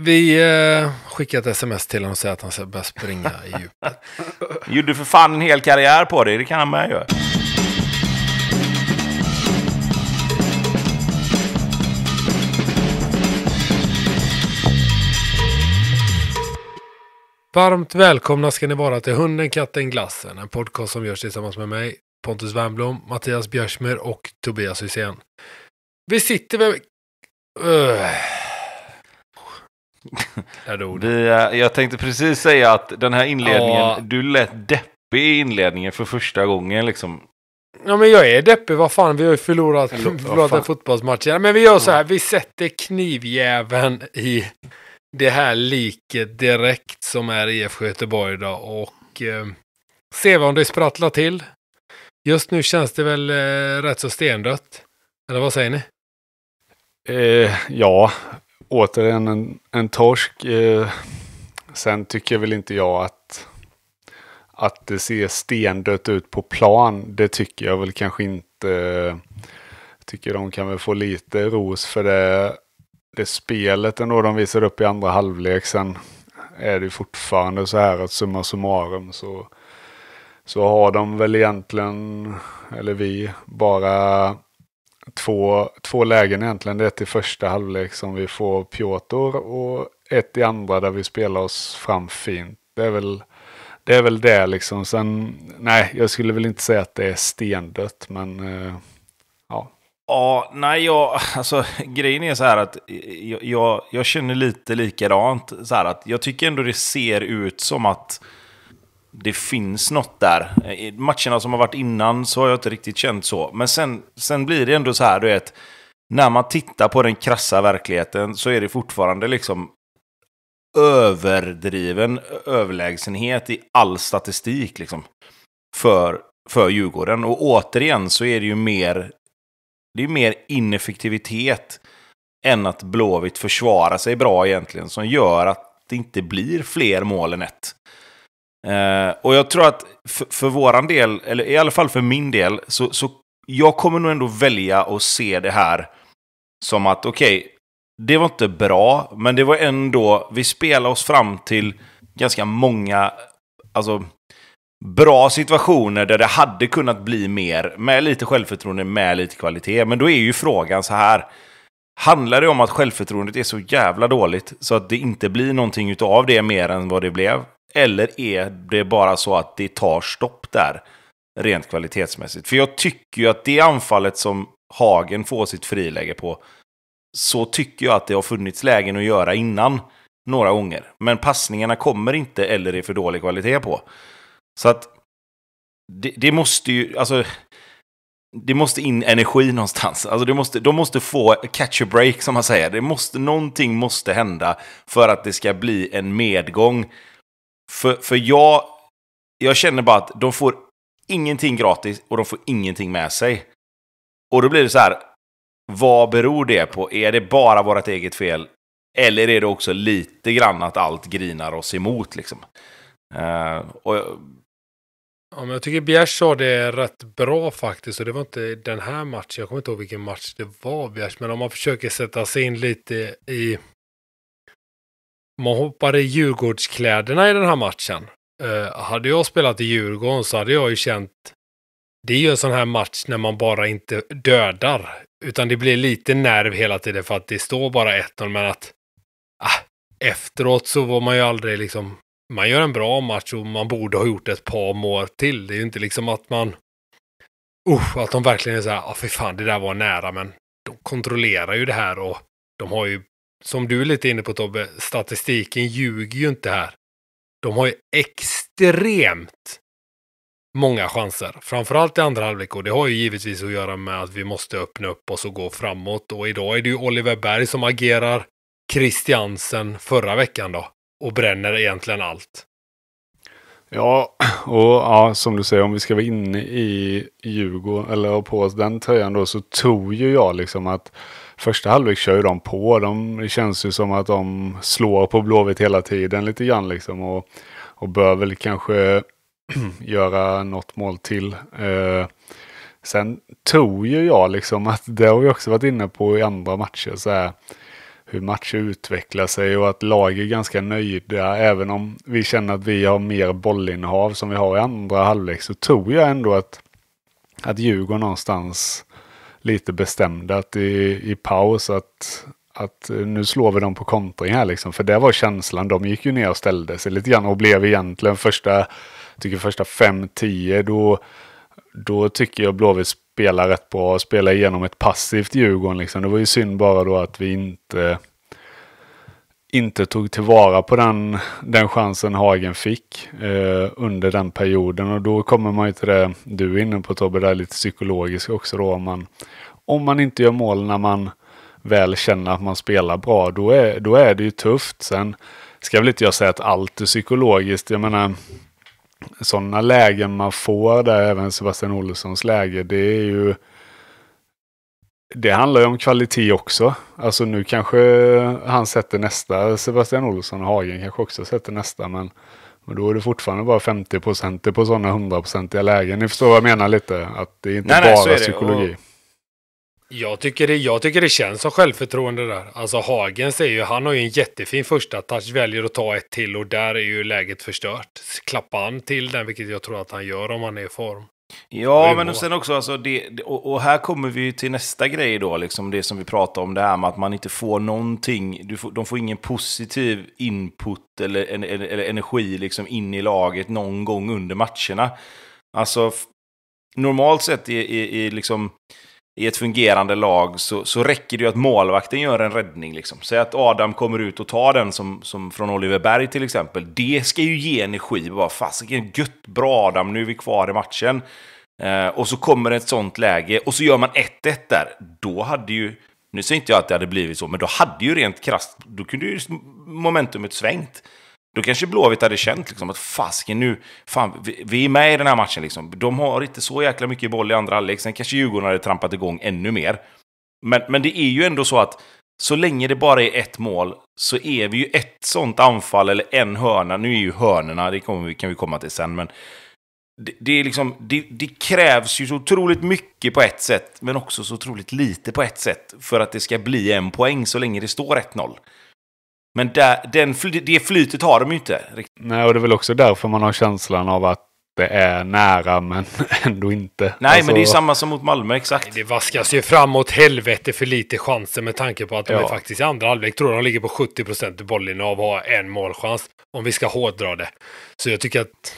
Vi eh, skickade ett sms till honom och säger att han ska börja springa i djupet. Gjorde för fan en hel karriär på dig, det kan han med göra. Varmt välkomna ska ni vara till Hunden, katten, glassen. En podcast som görs tillsammans med mig, Pontus Wernbloom, Mattias Björsmer och Tobias Hysén. Vi sitter med... Öh. Vi, eh, jag tänkte precis säga att den här inledningen, ja. du lät deppig i inledningen för första gången liksom. Ja men jag är deppig, vad fan vi har ju förlorat, förlorat en fotbollsmatch. Men vi gör så här, vi sätter knivjäveln i det här liket direkt som är IFK Göteborg då och eh, se vad om det sprattlar till. Just nu känns det väl eh, rätt så stendött. Eller vad säger ni? Eh, ja, återigen en, en torsk. Eh, sen tycker väl inte jag att, att det ser stendött ut på plan. Det tycker jag väl kanske inte. tycker de kan väl få lite ros för det, det spelet ändå de visar upp i andra halvlek. Sen är det fortfarande så här att summa summarum så, så har de väl egentligen, eller vi, bara två, två lägen egentligen. Det är ett i första halvlek som vi får Piotr och ett i andra där vi spelar oss fram fint. Det är väl det, är väl det liksom. Sen, nej, jag skulle väl inte säga att det är stendött, men eh, ja. Ja, nej, jag, alltså grejen är så här att jag, jag, jag känner lite likadant. Så här att jag tycker ändå det ser ut som att det finns något där. I matcherna som har varit innan så har jag inte riktigt känt så. Men sen, sen blir det ändå så här, du vet, när man tittar på den krassa verkligheten så är det fortfarande liksom överdriven överlägsenhet i all statistik liksom för, för Djurgården. Och återigen så är det ju mer, det är mer ineffektivitet än att Blåvitt försvarar sig bra egentligen som gör att det inte blir fler mål än ett. Eh, och jag tror att för, för våran del, eller i alla fall för min del, så, så jag kommer nog ändå välja att se det här som att okej, okay, det var inte bra, men det var ändå, vi spelade oss fram till ganska många, alltså bra situationer där det hade kunnat bli mer med lite självförtroende, med lite kvalitet. Men då är ju frågan så här. Handlar det om att självförtroendet är så jävla dåligt så att det inte blir någonting av det mer än vad det blev? Eller är det bara så att det tar stopp där, rent kvalitetsmässigt? För jag tycker ju att det anfallet som Hagen får sitt friläge på, så tycker jag att det har funnits lägen att göra innan några gånger. Men passningarna kommer inte eller är för dålig kvalitet på. Så att det, det måste ju, alltså, det måste in energi någonstans. Alltså det måste, de måste få catch a break som man säger. Det måste, någonting måste hända för att det ska bli en medgång för, för jag, jag känner bara att de får ingenting gratis och de får ingenting med sig. Och då blir det så här, vad beror det på? Är det bara vårt eget fel? Eller är det också lite grann att allt grinar oss emot liksom? Uh, och jag... Ja, men jag tycker Bjärs sa det rätt bra faktiskt. Och det var inte den här matchen, jag kommer inte ihåg vilken match det var Bjärs. Men om man försöker sätta sig in lite i man hoppade i Djurgårdskläderna i den här matchen. Uh, hade jag spelat i Djurgården så hade jag ju känt... Det är ju en sån här match när man bara inte dödar. Utan det blir lite nerv hela tiden för att det står bara 1-0, men att... Ah, efteråt så var man ju aldrig liksom... Man gör en bra match och man borde ha gjort ett par mål till. Det är ju inte liksom att man... Uh, att de verkligen är så här, ja ah, för fan, det där var nära, men de kontrollerar ju det här och de har ju som du är lite inne på Tobbe, statistiken ljuger ju inte här. De har ju extremt många chanser, framförallt i andra halvlek. Och det har ju givetvis att göra med att vi måste öppna upp oss och gå framåt. Och idag är det ju Oliver Berg som agerar Christiansen förra veckan då och bränner egentligen allt. Ja, och ja, som du säger, om vi ska vara inne i Djurgården eller ha på oss den tröjan då så tror ju jag liksom att Första halvlek kör ju de på. De, det känns ju som att de slår på Blåvitt hela tiden lite grann liksom. Och, och bör väl kanske göra något mål till. Eh, sen tror ju jag liksom att det har vi också varit inne på i andra matcher. Så här, hur matcher utvecklar sig och att lag är ganska nöjda. Även om vi känner att vi har mer bollinnehav som vi har i andra halvlek så tror jag ändå att, att Djurgården någonstans lite bestämda att i, i paus att, att eh, nu slår vi dem på kontring här liksom. För det var känslan. De gick ju ner och ställde sig lite grann och blev egentligen första, tycker första 5-10 då, då tycker jag Blåvitt spelar rätt bra och spelar igenom ett passivt Djurgården liksom. Det var ju synd bara då att vi inte inte tog tillvara på den, den chansen Hagen fick eh, under den perioden. Och då kommer man ju till det du är inne på Tobbe, det är lite psykologiskt också då. Om man, om man inte gör mål när man väl känner att man spelar bra, då är, då är det ju tufft. Sen ska väl inte jag säga att allt är psykologiskt. Jag menar, sådana lägen man får där, även Sebastian Olssons läge, det är ju det handlar ju om kvalitet också. Alltså nu kanske han sätter nästa, Sebastian Olsson och Hagen kanske också sätter nästa, men, men då är det fortfarande bara 50 procent på sådana 100-procentiga lägen. Ni förstår vad jag menar lite, att det är inte nej, bara nej, är psykologi. Jag tycker, det, jag tycker det känns som självförtroende där. Alltså Hagen är ju, han har ju en jättefin första touch, väljer att ta ett till och där är ju läget förstört. Klappar han till den, vilket jag tror att han gör om han är i form, Ja, men och sen också, alltså det, och, här kommer vi till nästa grej då, liksom det som vi pratade om, det här med att man inte får någonting, får, de får ingen positiv input eller, en, eller energi liksom in i laget någon gång under matcherna. Alltså, normalt sett i, i, i liksom i ett fungerande lag så, så räcker det ju att målvakten gör en räddning. Liksom. Säg att Adam kommer ut och tar den som, som från Oliver Berg till exempel. Det ska ju ge energi. fasiken gött, bra Adam, nu är vi kvar i matchen. Eh, och så kommer ett sånt läge och så gör man 1-1 där. Då hade ju, nu säger inte jag att det hade blivit så, men då hade ju rent krasst, då kunde ju momentumet svängt. Då kanske Blåvitt hade känt liksom att fasken nu, fan, vi, vi, är med i den här matchen liksom. De har inte så jäkla mycket boll i andra halvlek. Sen kanske Djurgården hade trampat igång ännu mer. Men, men det är ju ändå så att så länge det bara är ett mål så är vi ju ett sånt anfall eller en hörna. Nu är ju hörnorna, det vi, kan vi komma till sen, men det, det är liksom, det, det, krävs ju så otroligt mycket på ett sätt, men också så otroligt lite på ett sätt för att det ska bli en poäng så länge det står 1-0. Men där, den, det flytet har de ju inte. Nej, och det är väl också därför man har känslan av att det är nära men ändå inte. Nej, alltså... men det är alltså- samma som mot Malmö, exakt. Det vaskas ju framåt helvete för lite chanser med tanke på att de ja. är faktiskt i andra halvlek tror de ligger på 70 procent i bollinnehav och har en målchans. Om vi ska hårdra det. Så jag tycker att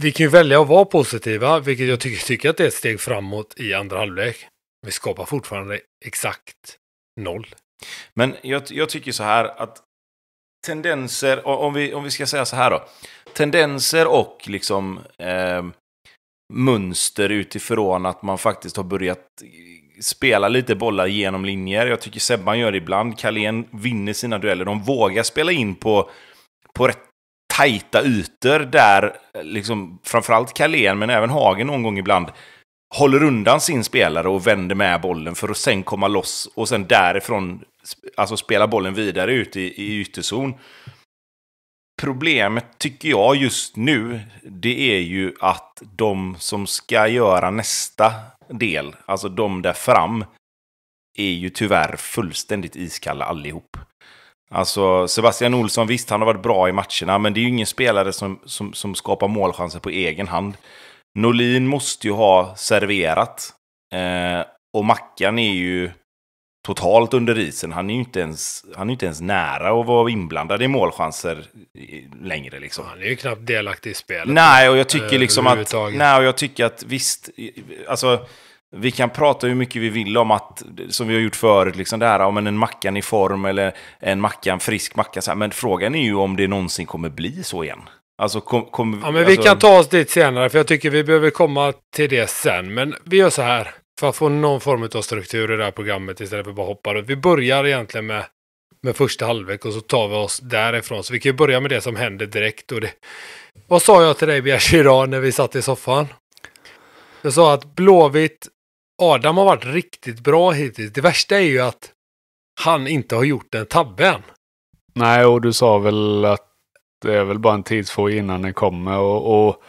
vi kan ju välja att vara positiva, vilket jag tycker, tycker att det är ett steg framåt i andra halvlek. Vi skapar fortfarande exakt noll. Men jag, jag tycker så här att tendenser, om vi, om vi ska säga så här då. Tendenser och liksom eh, mönster utifrån att man faktiskt har börjat spela lite bollar genom linjer. Jag tycker Sebban gör det ibland. Kalén vinner sina dueller. De vågar spela in på, på rätt tajta ytor där liksom, framförallt Kalén men även Hagen någon gång ibland håller undan sin spelare och vänder med bollen för att sen komma loss och sen därifrån alltså spela bollen vidare ut i, i ytterzon. Problemet tycker jag just nu, det är ju att de som ska göra nästa del, alltså de där fram, är ju tyvärr fullständigt iskalla allihop. Alltså Sebastian Olsson, visst han har varit bra i matcherna, men det är ju ingen spelare som, som, som skapar målchanser på egen hand. Norlin måste ju ha serverat. Eh, och Mackan är ju totalt under isen. Han är ju inte ens, han är inte ens nära att vara inblandad i målchanser längre. Liksom. Han är ju knappt delaktig i spelet. Nej, och jag tycker eh, liksom att... Nej, och jag tycker att visst, alltså... Vi kan prata hur mycket vi vill om att, som vi har gjort förut, liksom det här om en Mackan i form eller en Mackan, frisk Mackan. Men frågan är ju om det någonsin kommer bli så igen. Alltså, kom, kom, ja, men alltså... vi kan ta oss dit senare, för jag tycker vi behöver komma till det sen. Men vi gör så här, för att få någon form av struktur i det här programmet istället för att bara hoppa Vi börjar egentligen med, med första halvlek och så tar vi oss därifrån. Så vi kan ju börja med det som händer direkt. Och det... Vad sa jag till dig, Bjärs, idag när vi satt i soffan? Jag sa att Blåvitt, Adam har varit riktigt bra hittills. Det värsta är ju att han inte har gjort en tabben. Nej, och du sa väl att det är väl bara en tidsfråga innan den kommer. Och, och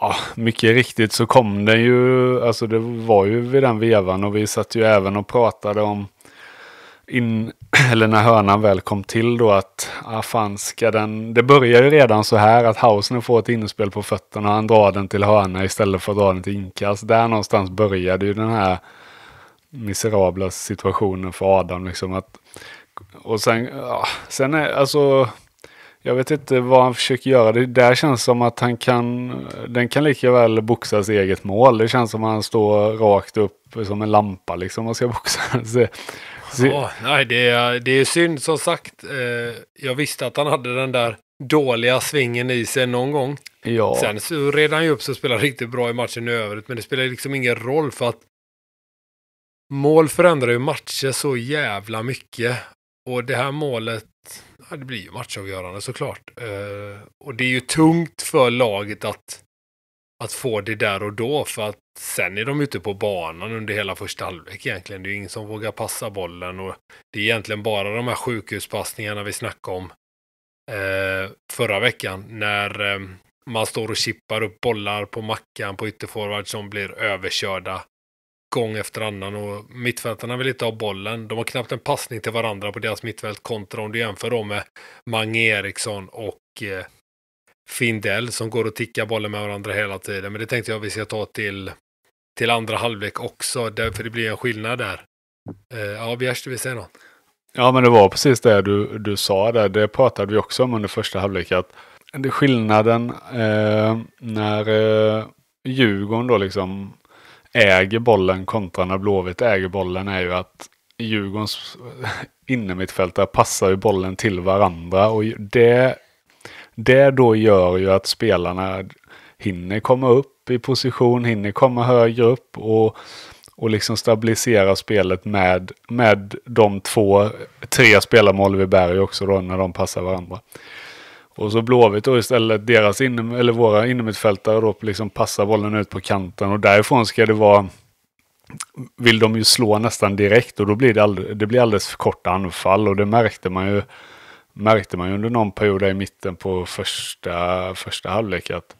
ja, mycket riktigt så kom den ju, alltså det var ju vid den vevan och vi satt ju även och pratade om in, eller när hörnan väl kom till då att, ah, fan ska den, det börjar ju redan så här att Hausner får ett inspel på fötterna och han drar den till hörna istället för att dra den till inkast. Alltså där någonstans började ju den här miserabla situationen för Adam liksom att, och sen, ja, sen är, alltså jag vet inte vad han försöker göra. Det där känns som att han kan... Den kan lika väl boxas i eget mål. Det känns som att han står rakt upp som en lampa liksom och ska boxas. Så... Ja, nej, det, är, det är synd som sagt. Eh, jag visste att han hade den där dåliga svingen i sig någon gång. Ja. Sen så red han ju upp sig och spelade riktigt bra i matchen i övrigt. Men det spelar liksom ingen roll för att mål förändrar ju matcher så jävla mycket. Och det här målet Ja, det blir ju matchavgörande såklart. Eh, och det är ju tungt för laget att, att få det där och då. För att sen är de ute på banan under hela första halvlek egentligen. Det är ju ingen som vågar passa bollen. Och det är egentligen bara de här sjukhuspassningarna vi snackade om eh, förra veckan. När eh, man står och chippar upp bollar på Mackan på ytterforward som blir överkörda gång efter annan och mittfältarna vill inte ha bollen. De har knappt en passning till varandra på deras mittfält kontra om du jämför dem med Mange Eriksson och eh, Findell som går och tickar bollen med varandra hela tiden. Men det tänkte jag vi ska ta till, till andra halvlek också, för det blir en skillnad där. Eh, ja, Bjärs, du vill säga något? Ja, men det var precis det du, du sa där. Det pratade vi också om under första halvlek. Att det skillnaden eh, när eh, Djurgården då liksom äger bollen kontra när Blåvitt äger bollen är ju att Djurgårdens innermittfältare passar ju bollen till varandra och det, det då gör ju att spelarna hinner komma upp i position, hinner komma högre upp och, och liksom stabilisera spelet med, med de två, tre spelarmål vid Berg också då när de passar varandra. Och så Blåvitt då istället, deras inom, eller våra innermittfältare då liksom passar bollen ut på kanten och därifrån ska det vara vill de ju slå nästan direkt och då blir det, all, det blir alldeles för korta anfall och det märkte man ju märkte man ju under någon period där i mitten på första, första halvlek att,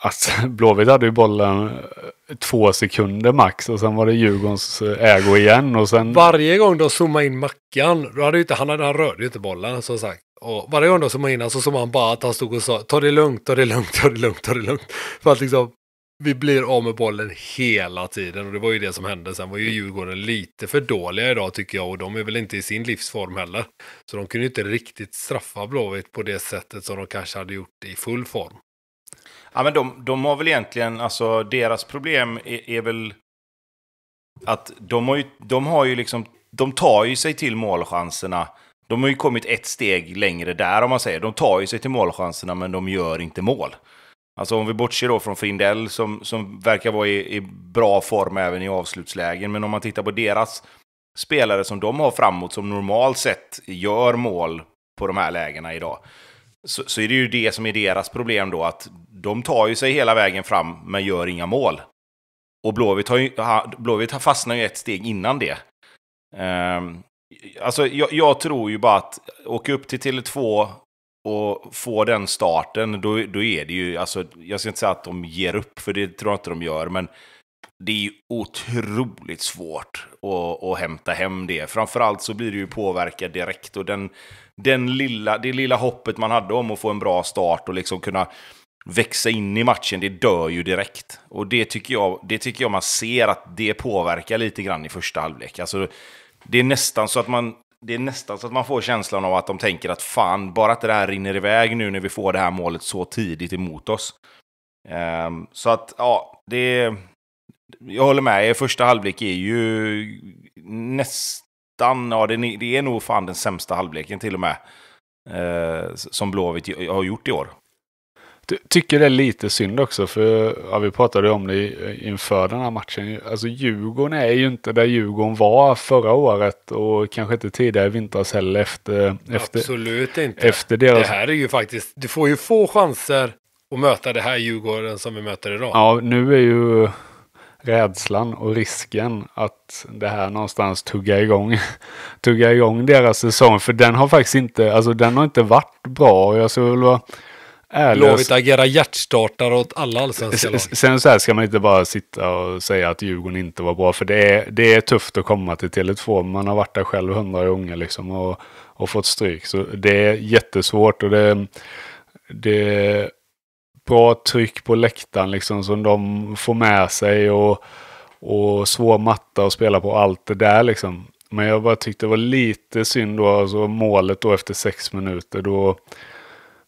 att Blåvitt hade ju bollen eh, två sekunder max och sen var det Djurgårdens eh, ägo igen och sen... Varje gång de zoomade in Mackan, då hade ju inte, han, hade, han rörde ju inte bollen som sagt. Och varje gång då som var innan så såg man bara att han stod och sa ta det lugnt, ta det lugnt, ta det lugnt, ta det lugnt. För att liksom vi blir av med bollen hela tiden och det var ju det som hände. Sen var ju mm. Djurgården lite för dåliga idag tycker jag och de är väl inte i sin livsform heller. Så de kunde ju inte riktigt straffa Blåvitt på det sättet som de kanske hade gjort i full form. Ja men de, de har väl egentligen, alltså deras problem är, är väl att de har ju, de har ju liksom, de tar ju sig till målchanserna. De har ju kommit ett steg längre där om man säger. De tar ju sig till målchanserna men de gör inte mål. Alltså om vi bortser då från Frindell som, som verkar vara i, i bra form även i avslutslägen. Men om man tittar på deras spelare som de har framåt som normalt sett gör mål på de här lägena idag. Så, så, är det ju det som är deras problem då, att de tar ju sig hela vägen fram men gör inga mål. Och Blåvitt, har ju, Blåvitt fastnar ju ett steg innan det. Ehm, Alltså, jag, jag, tror ju bara att åka upp till Tele2 och få den starten, då, då är det ju... Alltså, jag ska inte säga att de ger upp, för det tror jag inte de gör, men det är ju otroligt svårt att, att hämta hem det. Framförallt så blir det ju påverkad direkt. Och den, den lilla, det lilla hoppet man hade om att få en bra start och liksom kunna växa in i matchen, det dör ju direkt. Och det tycker jag, det tycker jag man ser att det påverkar lite grann i första halvlek. Alltså, det är nästan så att man det är nästan så att man får känslan av att de tänker att fan, bara att det här rinner iväg nu när vi får det här målet så tidigt emot oss. Um, så att, ja, det... är... Jag håller med er, första halvlek är ju nästan, ja det, det är nog fan den sämsta halvleken till och med. Uh, som Blåvitt har gjort i år. Ty tycker det är lite synd också, för ja, vi pratade om det inför den här matchen. Alltså Djurgården är ju inte där Djurgården var förra året och kanske inte tidigare i vintras heller efter... efter Absolut inte. Efter deras... Det här är ju faktiskt, du får ju få chanser att möta det här Djurgården som vi möter idag. Ja, nu är ju rädslan och risken att det här någonstans tuggar igång, tuggar igång deras säsong. För den har faktiskt inte, alltså den har inte varit bra. jag skulle vilja Ärlös. Blåvitt agerar hjärtstartare åt alla allsvenska lag. Sen så här ska man inte bara sitta och säga att Djurgården inte var bra, för det är, det är tufft att komma till Tele2. Man har varit där själv hundra gånger liksom och, och fått stryk. Så det är jättesvårt och det, det är bra tryck på läktaren liksom som de får med sig och, och svår matta att spela på. Allt det där liksom. Men jag bara tyckte det var lite synd då, alltså målet då efter sex minuter. då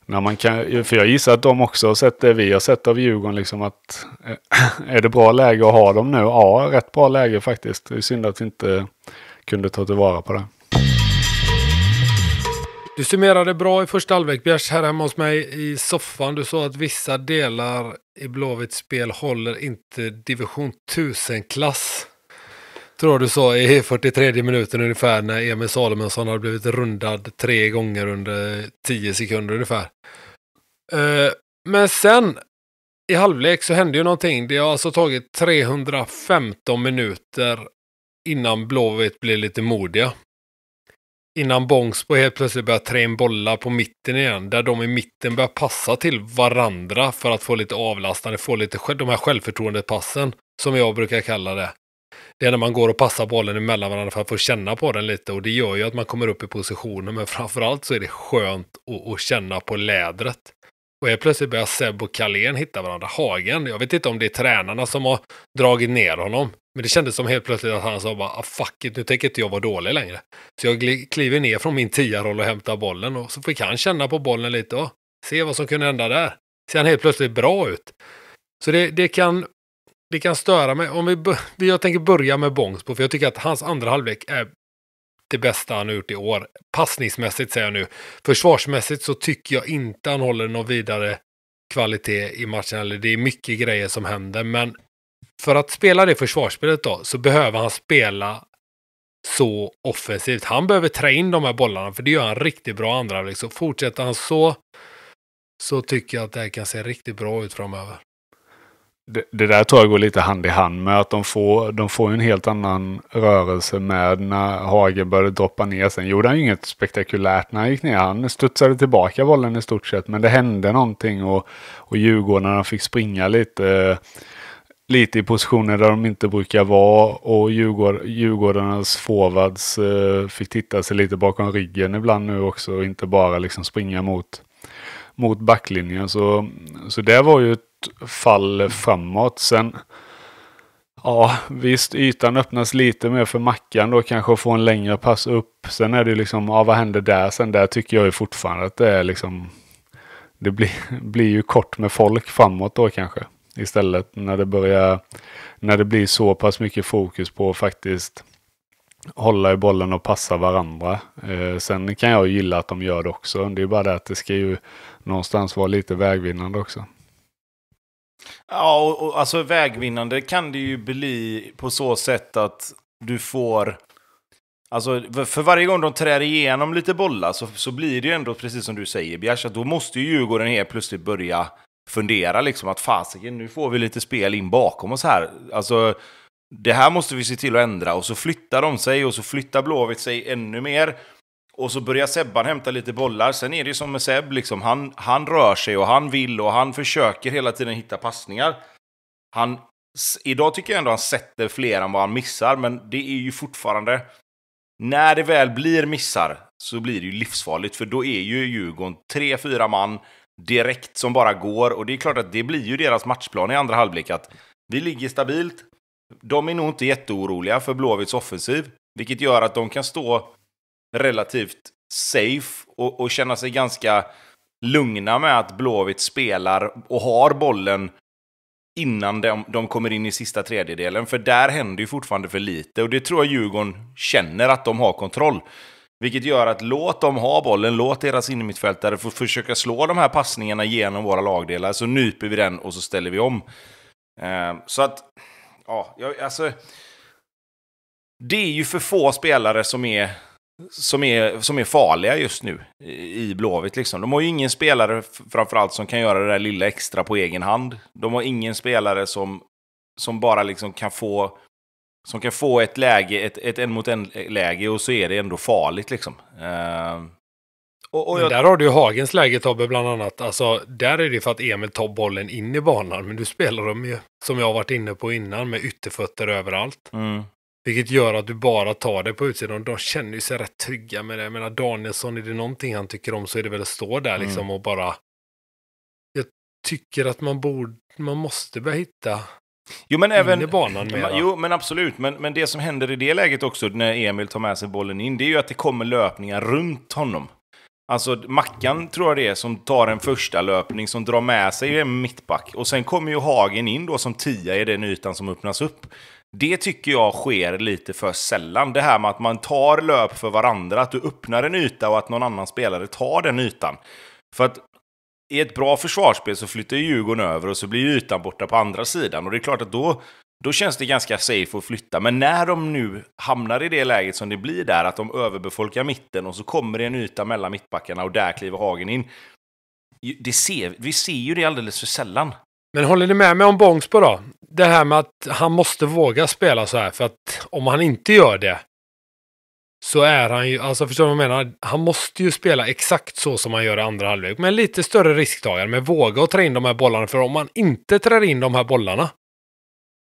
när man kan, för jag gissar att de också har sett det vi har sett av Djurgården. Liksom att, eh, är det bra läge att ha dem nu? Ja, rätt bra läge faktiskt. Det är synd att vi inte kunde ta tillvara på det. Du summerade bra i första halvlek, Bjärs, här hemma hos mig i soffan. Du sa att vissa delar i Blåvitts spel håller inte division 1000-klass tror du sa i 43 minuten ungefär när Emil Salomonsson hade blivit rundad tre gånger under 10 sekunder ungefär. Eh, men sen i halvlek så hände ju någonting. Det har alltså tagit 315 minuter innan Blåvitt blir lite modiga. Innan Bångsbo helt plötsligt börjar trä in bollar på mitten igen. Där de i mitten börjar passa till varandra för att få lite avlastande, få lite de här självförtroendepassen. Som jag brukar kalla det det är när man går och passar bollen emellan varandra för att få känna på den lite och det gör ju att man kommer upp i positioner men framförallt så är det skönt att, att känna på lädret. Och helt plötsligt börjar Seb och Kalén hitta varandra. Hagen, jag vet inte om det är tränarna som har dragit ner honom. Men det kändes som helt plötsligt att han sa bara ah, fuck it, nu tänker inte jag vara dålig längre. Så jag kliver ner från min tia-roll och hämtar bollen och så fick han känna på bollen lite och ah, se vad som kunde hända där. Ser han helt plötsligt bra ut? Så det, det kan det kan störa mig. Om vi, jag tänker börja med Bångsbo, för jag tycker att hans andra halvlek är det bästa han har gjort i år. Passningsmässigt säger jag nu. Försvarsmässigt så tycker jag inte han håller någon vidare kvalitet i matchen. Eller det är mycket grejer som händer. Men för att spela det försvarsspelet då, så behöver han spela så offensivt. Han behöver trä in de här bollarna, för det gör han riktigt bra andra. halvlek. Så Fortsätter han så, så tycker jag att det här kan se riktigt bra ut framöver det, det, där tror jag går lite hand i hand med att de får, de får en helt annan rörelse med när Hage började droppa ner. Sen gjorde han ju inget spektakulärt när han gick ner. Han studsade tillbaka bollen i stort sett, men det hände någonting och, och Djurgårdarna fick springa lite, lite i positioner där de inte brukar vara och Djurgårdarnas forwards eh, fick titta sig lite bakom ryggen ibland nu också och inte bara liksom springa mot mot backlinjen. Så, så det var ju ett fall framåt. Sen, ja visst, ytan öppnas lite mer för Mackan då kanske att få en längre pass upp. Sen är det ju liksom, ja vad händer där? Sen där tycker jag ju fortfarande att det är liksom, det blir, blir ju kort med folk framåt då kanske. Istället när det börjar, när det blir så pass mycket fokus på faktiskt hålla i bollen och passa varandra. Eh, sen kan jag gilla att de gör det också. Det är bara det att det ska ju någonstans vara lite vägvinnande också. Ja, och, och, alltså vägvinnande kan det ju bli på så sätt att du får... Alltså, för varje gång de trär igenom lite bollar så, så blir det ju ändå, precis som du säger Bjärs, då måste ju Djurgården helt plötsligt börja fundera liksom att fasiken, nu får vi lite spel in bakom oss här. Alltså, det här måste vi se till att ändra. Och så flyttar de sig och så flyttar Blåvitt sig ännu mer. Och så börjar Sebban hämta lite bollar. Sen är det ju som med Seb, liksom, han, han rör sig och han vill och han försöker hela tiden hitta passningar. Han, idag tycker jag ändå han sätter fler än vad han missar, men det är ju fortfarande... När det väl blir missar så blir det ju livsfarligt, för då är ju Djurgården tre, fyra man direkt som bara går. Och det är klart att det blir ju deras matchplan i andra halvlek. Att vi ligger stabilt, de är nog inte jätteoroliga för Blåvitts offensiv, vilket gör att de kan stå relativt safe och, och känna sig ganska lugna med att Blåvitt spelar och har bollen innan de, de kommer in i sista tredjedelen. För där händer ju fortfarande för lite och det tror jag Djurgården känner att de har kontroll. Vilket gör att låt dem ha bollen, låt deras innermittfältare få försöka slå de här passningarna genom våra lagdelar, så nyper vi den och så ställer vi om. Eh, så att ja, jag, alltså, det är ju för få spelare som är, som är, som är farliga just nu i Blåvitt. Liksom. De har ju ingen spelare framförallt som kan göra det där lilla extra på egen hand. De har ingen spelare som, som bara liksom kan få som kan få ett läge, ett, ett en mot en-läge och så är det ändå farligt liksom. Uh, och, och jag... Där har du ju Hagens läge Tobbe bland annat. Alltså, där är det för att Emil tar bollen in i banan. Men du spelar dem ju, som jag har varit inne på innan, med ytterfötter överallt. Mm. Vilket gör att du bara tar det på utsidan. De känner ju sig rätt trygga med det. Jag menar Danielsson, är det någonting han tycker om så är det väl att stå där mm. liksom mm. och bara... Jag tycker att man borde... Man måste börja hitta Jo men, även, banan mera. jo, men absolut. Men, men det som händer i det läget också när Emil tar med sig bollen in, det är ju att det kommer löpningar runt honom. Alltså Mackan tror jag det är som tar en första löpning som drar med sig en mittback. Och sen kommer ju Hagen in då som tia i den ytan som öppnas upp. Det tycker jag sker lite för sällan. Det här med att man tar löp för varandra, att du öppnar en yta och att någon annan spelare tar den ytan. För att i ett bra försvarsspel så flyttar ju Djurgården över och så blir ytan borta på andra sidan. Och det är klart att då då känns det ganska safe att flytta. Men när de nu hamnar i det läget som det blir där, att de överbefolkar mitten och så kommer det en yta mellan mittbackarna och där kliver Hagen in. Det ser, vi ser ju det alldeles för sällan. Men håller ni med mig om Bångsbo då? Det här med att han måste våga spela så här, för att om han inte gör det så är han ju, alltså förstår du vad jag menar? Han måste ju spela exakt så som han gör i andra halvlek, men lite större risktagare, men våga att trä in de här bollarna, för om han inte trär in de här bollarna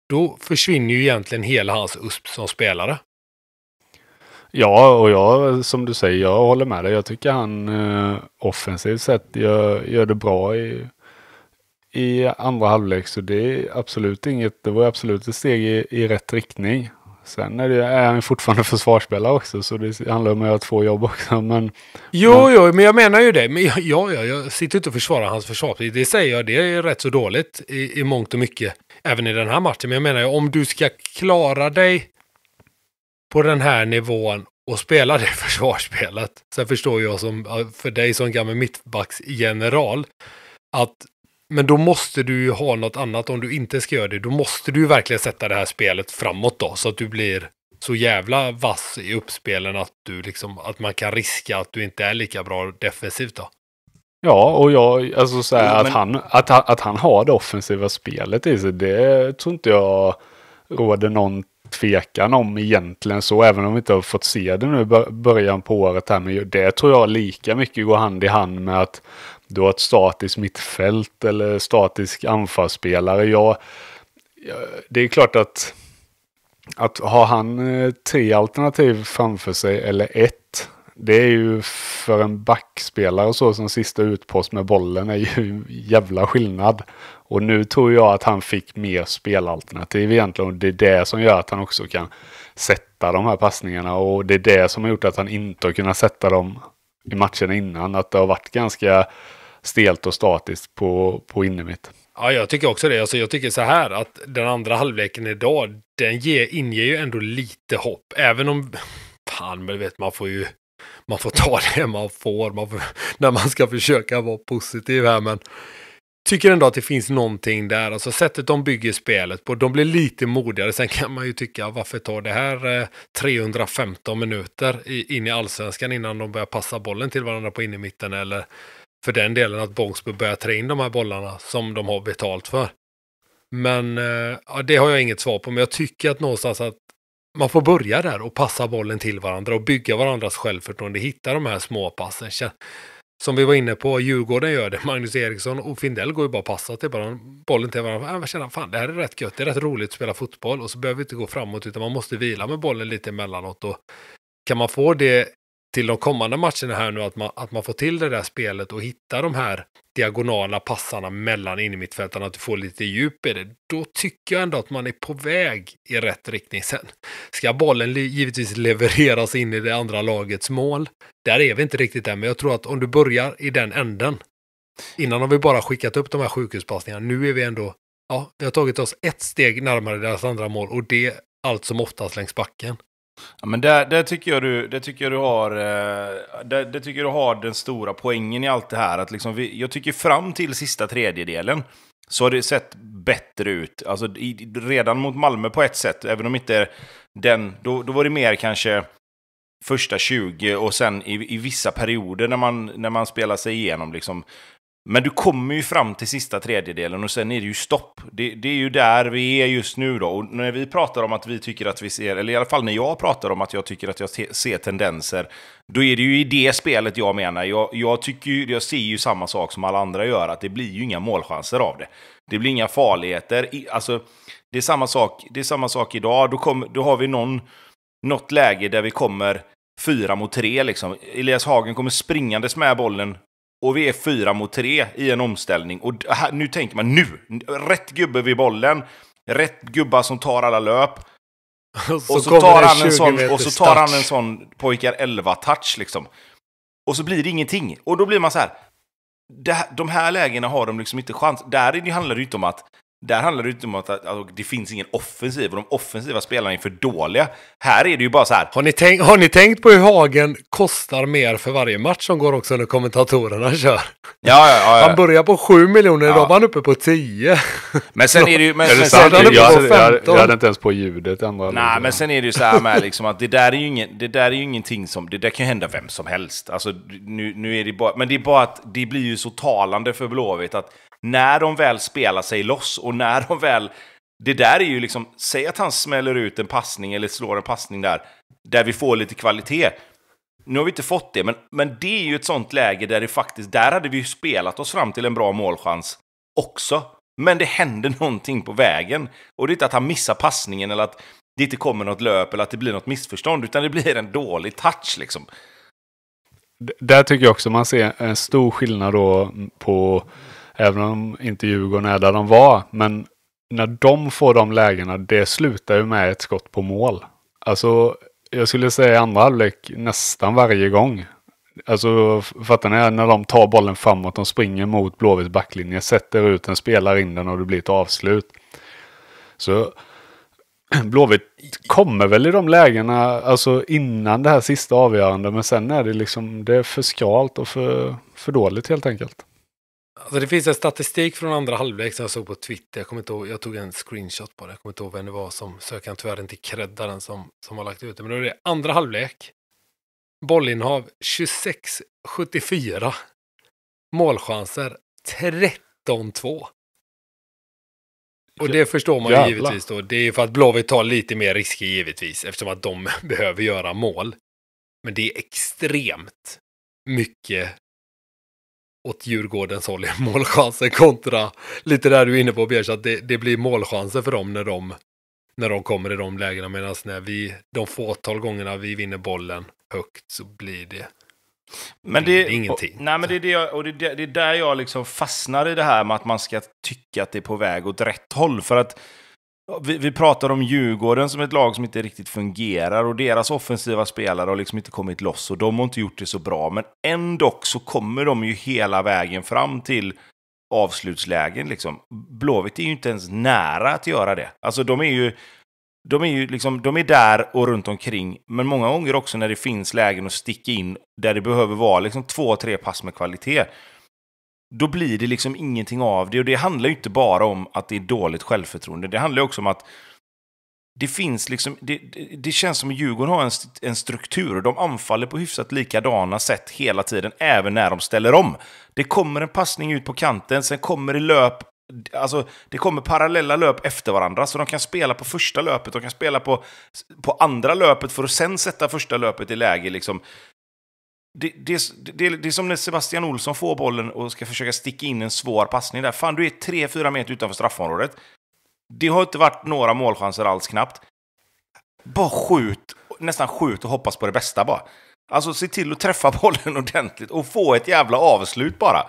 då försvinner ju egentligen hela hans USP som spelare. Ja, och jag, som du säger, jag håller med dig. Jag tycker han eh, offensivt sett gör, gör det bra i, i andra halvlek. Så det är absolut inget, det var absolut ett steg i, i rätt riktning. Sen är, han ju fortfarande försvarsspelare också, så det handlar om att göra två jobb också. Men, jo, men... jo, men jag menar ju det. Men jag, jag, jag sitter inte och försvarar hans försvar. Det säger jag, det är rätt så dåligt i, i mångt och mycket. Även i den här matchen. Men jag menar ju, om du ska klara dig på den här nivån och spela det försvarsspelet. Sen förstår jag som, för dig som gammal mittbacksgeneral, att men då måste du ju ha något annat om du inte ska göra det. Då måste du ju verkligen sätta det här spelet framåt då. Så att du blir så jävla vass i uppspelen att, du liksom, att man kan riska att du inte är lika bra defensivt då. Ja, och jag, alltså så här, jo, men... att, han, att, att han har det offensiva spelet i sig, det tror inte jag råder någon tvekan om egentligen så, även om vi inte har fått se det nu i början på året här. Men det tror jag lika mycket går hand i hand med att du har ett statiskt mittfält eller statisk anfallsspelare. Ja, det är klart att, att har han eh, tre alternativ framför sig eller ett. Det är ju för en backspelare så som sista utpost med bollen är ju jävla skillnad. Och nu tror jag att han fick mer spelalternativ egentligen. Och det är det som gör att han också kan sätta de här passningarna. Och det är det som har gjort att han inte har kunnat sätta dem i matcherna innan. Att det har varit ganska stelt och statiskt på, på innermitt. Ja, jag tycker också det. Alltså, jag tycker så här att den andra halvleken idag, den ger, inger ju ändå lite hopp. Även om, fan, men vet man får ju, man får ta det man får, man får när man ska försöka vara positiv här, men tycker ändå att det finns någonting där. Alltså sättet de bygger spelet på. De blir lite modigare. Sen kan man ju tycka varför tar det här eh, 315 minuter i, in i allsvenskan innan de börjar passa bollen till varandra på innermitten eller för den delen att Bångsbo börjar trä in de här bollarna som de har betalt för. Men eh, ja, det har jag inget svar på, men jag tycker att någonstans att man får börja där och passa bollen till varandra och bygga varandras självförtroende, hitta de här småpassen. Som vi var inne på, Djurgården gör det, Magnus Eriksson och Findell går ju bara och passar till bara bollen till varandra. Jag känner, fan det här är rätt gött, det är rätt roligt att spela fotboll och så behöver vi inte gå framåt utan man måste vila med bollen lite emellanåt och kan man få det till de kommande matcherna här nu, att man, att man får till det där spelet och hittar de här diagonala passarna mellan innermittfältarna, att du får lite djup i det, då tycker jag ändå att man är på väg i rätt riktning sen. Ska bollen givetvis levereras in i det andra lagets mål? Där är vi inte riktigt än, men jag tror att om du börjar i den änden, innan har vi bara skickat upp de här sjukhuspassningarna, nu är vi ändå, ja, vi har tagit oss ett steg närmare deras andra mål och det allt som oftast längs backen. Ja, men där, där, tycker jag du, där tycker jag du har, eh, där, där, tycker du har den stora poängen i allt det här. Att liksom vi, jag tycker fram till sista tredjedelen så har det sett bättre ut. Alltså, i, redan mot Malmö på ett sätt, även om inte den... Då, då var det mer kanske första 20 och sen i, i vissa perioder när man, när man spelar sig igenom. Liksom, men du kommer ju fram till sista tredjedelen och sen är det ju stopp. Det, det, är ju där vi är just nu då. Och när vi pratar om att vi tycker att vi ser, eller i alla fall när jag pratar om att jag tycker att jag ser tendenser, då är det ju i det spelet jag menar. Jag, jag tycker ju, jag ser ju samma sak som alla andra gör, att det blir ju inga målchanser av det. Det blir inga farligheter. alltså, det är samma sak, det är samma sak idag. Då, kom, då har vi någon, något läge där vi kommer fyra mot tre liksom. Elias Hagen kommer springandes med bollen och vi är fyra mot tre i en omställning. Och här, nu tänker man nu! Rätt gubbe vid bollen, rätt gubbar som tar alla löp. och, så och så, tar, han en sån, och så tar han en sån pojkar 11-touch liksom. Och så blir det ingenting. Och då blir man så här. de här lägena har de liksom inte chans. Där handlar det ju inte om att där handlar det inte om att, att, att, det finns ingen offensiv och de offensiva spelarna är för dåliga. Här är det ju bara så här. Har ni, tänkt, har ni tänkt på hur Hagen kostar mer för varje match som går också när kommentatorerna kör? Ja, ja, ja, ja. Han börjar på 7 miljoner, idag var han uppe på 10. Men sen är det ju... Men, men, sen, sen, sen, jag, jag, jag, jag, hade inte ens på ljudet. Andra Nej, men sen är det ju så här med liksom att det där är ju, ingen, det där är ingenting som... Det där kan ju hända vem som helst. Alltså, nu, nu är det bara, men det är bara att det blir ju så talande för Blåvitt att när de väl spelar sig loss och när de väl... Det där är ju liksom, säg att han smäller ut en passning eller slår en passning där, där vi får lite kvalitet. Nu har vi inte fått det, men, men det är ju ett sånt läge där det faktiskt, där hade vi ju spelat oss fram till en bra målchans också. Men det hände någonting på vägen. Och det är inte att han missar passningen eller att det inte kommer något löp eller att det blir något missförstånd, utan det blir en dålig touch liksom. D där tycker jag också man ser en stor skillnad då på Även om inte Djurgården är där de var. Men när de får de lägena, det slutar ju med ett skott på mål. Alltså, jag skulle säga i andra halvlek nästan varje gång. Alltså, fattar ni? När de tar bollen framåt, de springer mot Blåvitts backlinje, sätter ut den, spelar in den och det blir ett avslut. Så Blåvitt kommer väl i de lägena, alltså innan det här sista avgörande, men sen är det liksom, det är för skralt och för, för dåligt helt enkelt. Alltså det finns en statistik från andra halvlek som jag såg på Twitter. Jag, kommer inte ihåg, jag tog en screenshot på det. Jag kommer inte ihåg vem det var som Så jag kan tyvärr inte credda den som, som har lagt ut det. Men då är det andra halvlek. Bollinnehav 26-74. Målchanser 13-2. Och det förstår man ju givetvis då. Det är ju för att Blåvitt tar lite mer risker givetvis. Eftersom att de behöver göra mål. Men det är extremt mycket åt Djurgårdens håll i målchansen kontra lite där du är inne på Bjärs, att det, det, blir målchanser för dem när de, när de kommer i de lägena. Medan när vi, de fåtal gångerna vi vinner bollen högt så blir det men det, ingenting. Och, nej, men det är, det, jag, och det, det, är där jag liksom fastnar i det här med att man ska tycka att det är på väg åt rätt håll. För att vi, vi, pratar om Djurgården som ett lag som inte riktigt fungerar och deras offensiva spelare har liksom inte kommit loss och de har inte gjort det så bra. Men ändå så kommer de ju hela vägen fram till avslutslägen. Liksom. Blåvitt är ju inte ens nära att göra det. Alltså de är ju... De är ju liksom, de är där och runt omkring, men många gånger också när det finns lägen att sticka in där det behöver vara liksom två, tre pass med kvalitet då blir det liksom ingenting av det. Och det handlar ju inte bara om att det är dåligt självförtroende. Det handlar också om att det finns liksom, det, det, det känns som att Djurgården har en, en struktur. De anfaller på hyfsat likadana sätt hela tiden, även när de ställer om. Det kommer en passning ut på kanten, sen kommer det löp Alltså, det kommer parallella löp efter varandra, så de kan spela på första löpet, de kan spela på, på andra löpet för att sen sätta första löpet i läge. Liksom. Det, det, det, det, är som när Sebastian Olsson får bollen och ska försöka sticka in en svår passning där. Fan, du är tre-fyra meter utanför straffområdet. Det har inte varit några målchanser alls knappt. Bara skjut, nästan skjut och hoppas på det bästa bara. Alltså se till att träffa bollen ordentligt och få ett jävla avslut bara.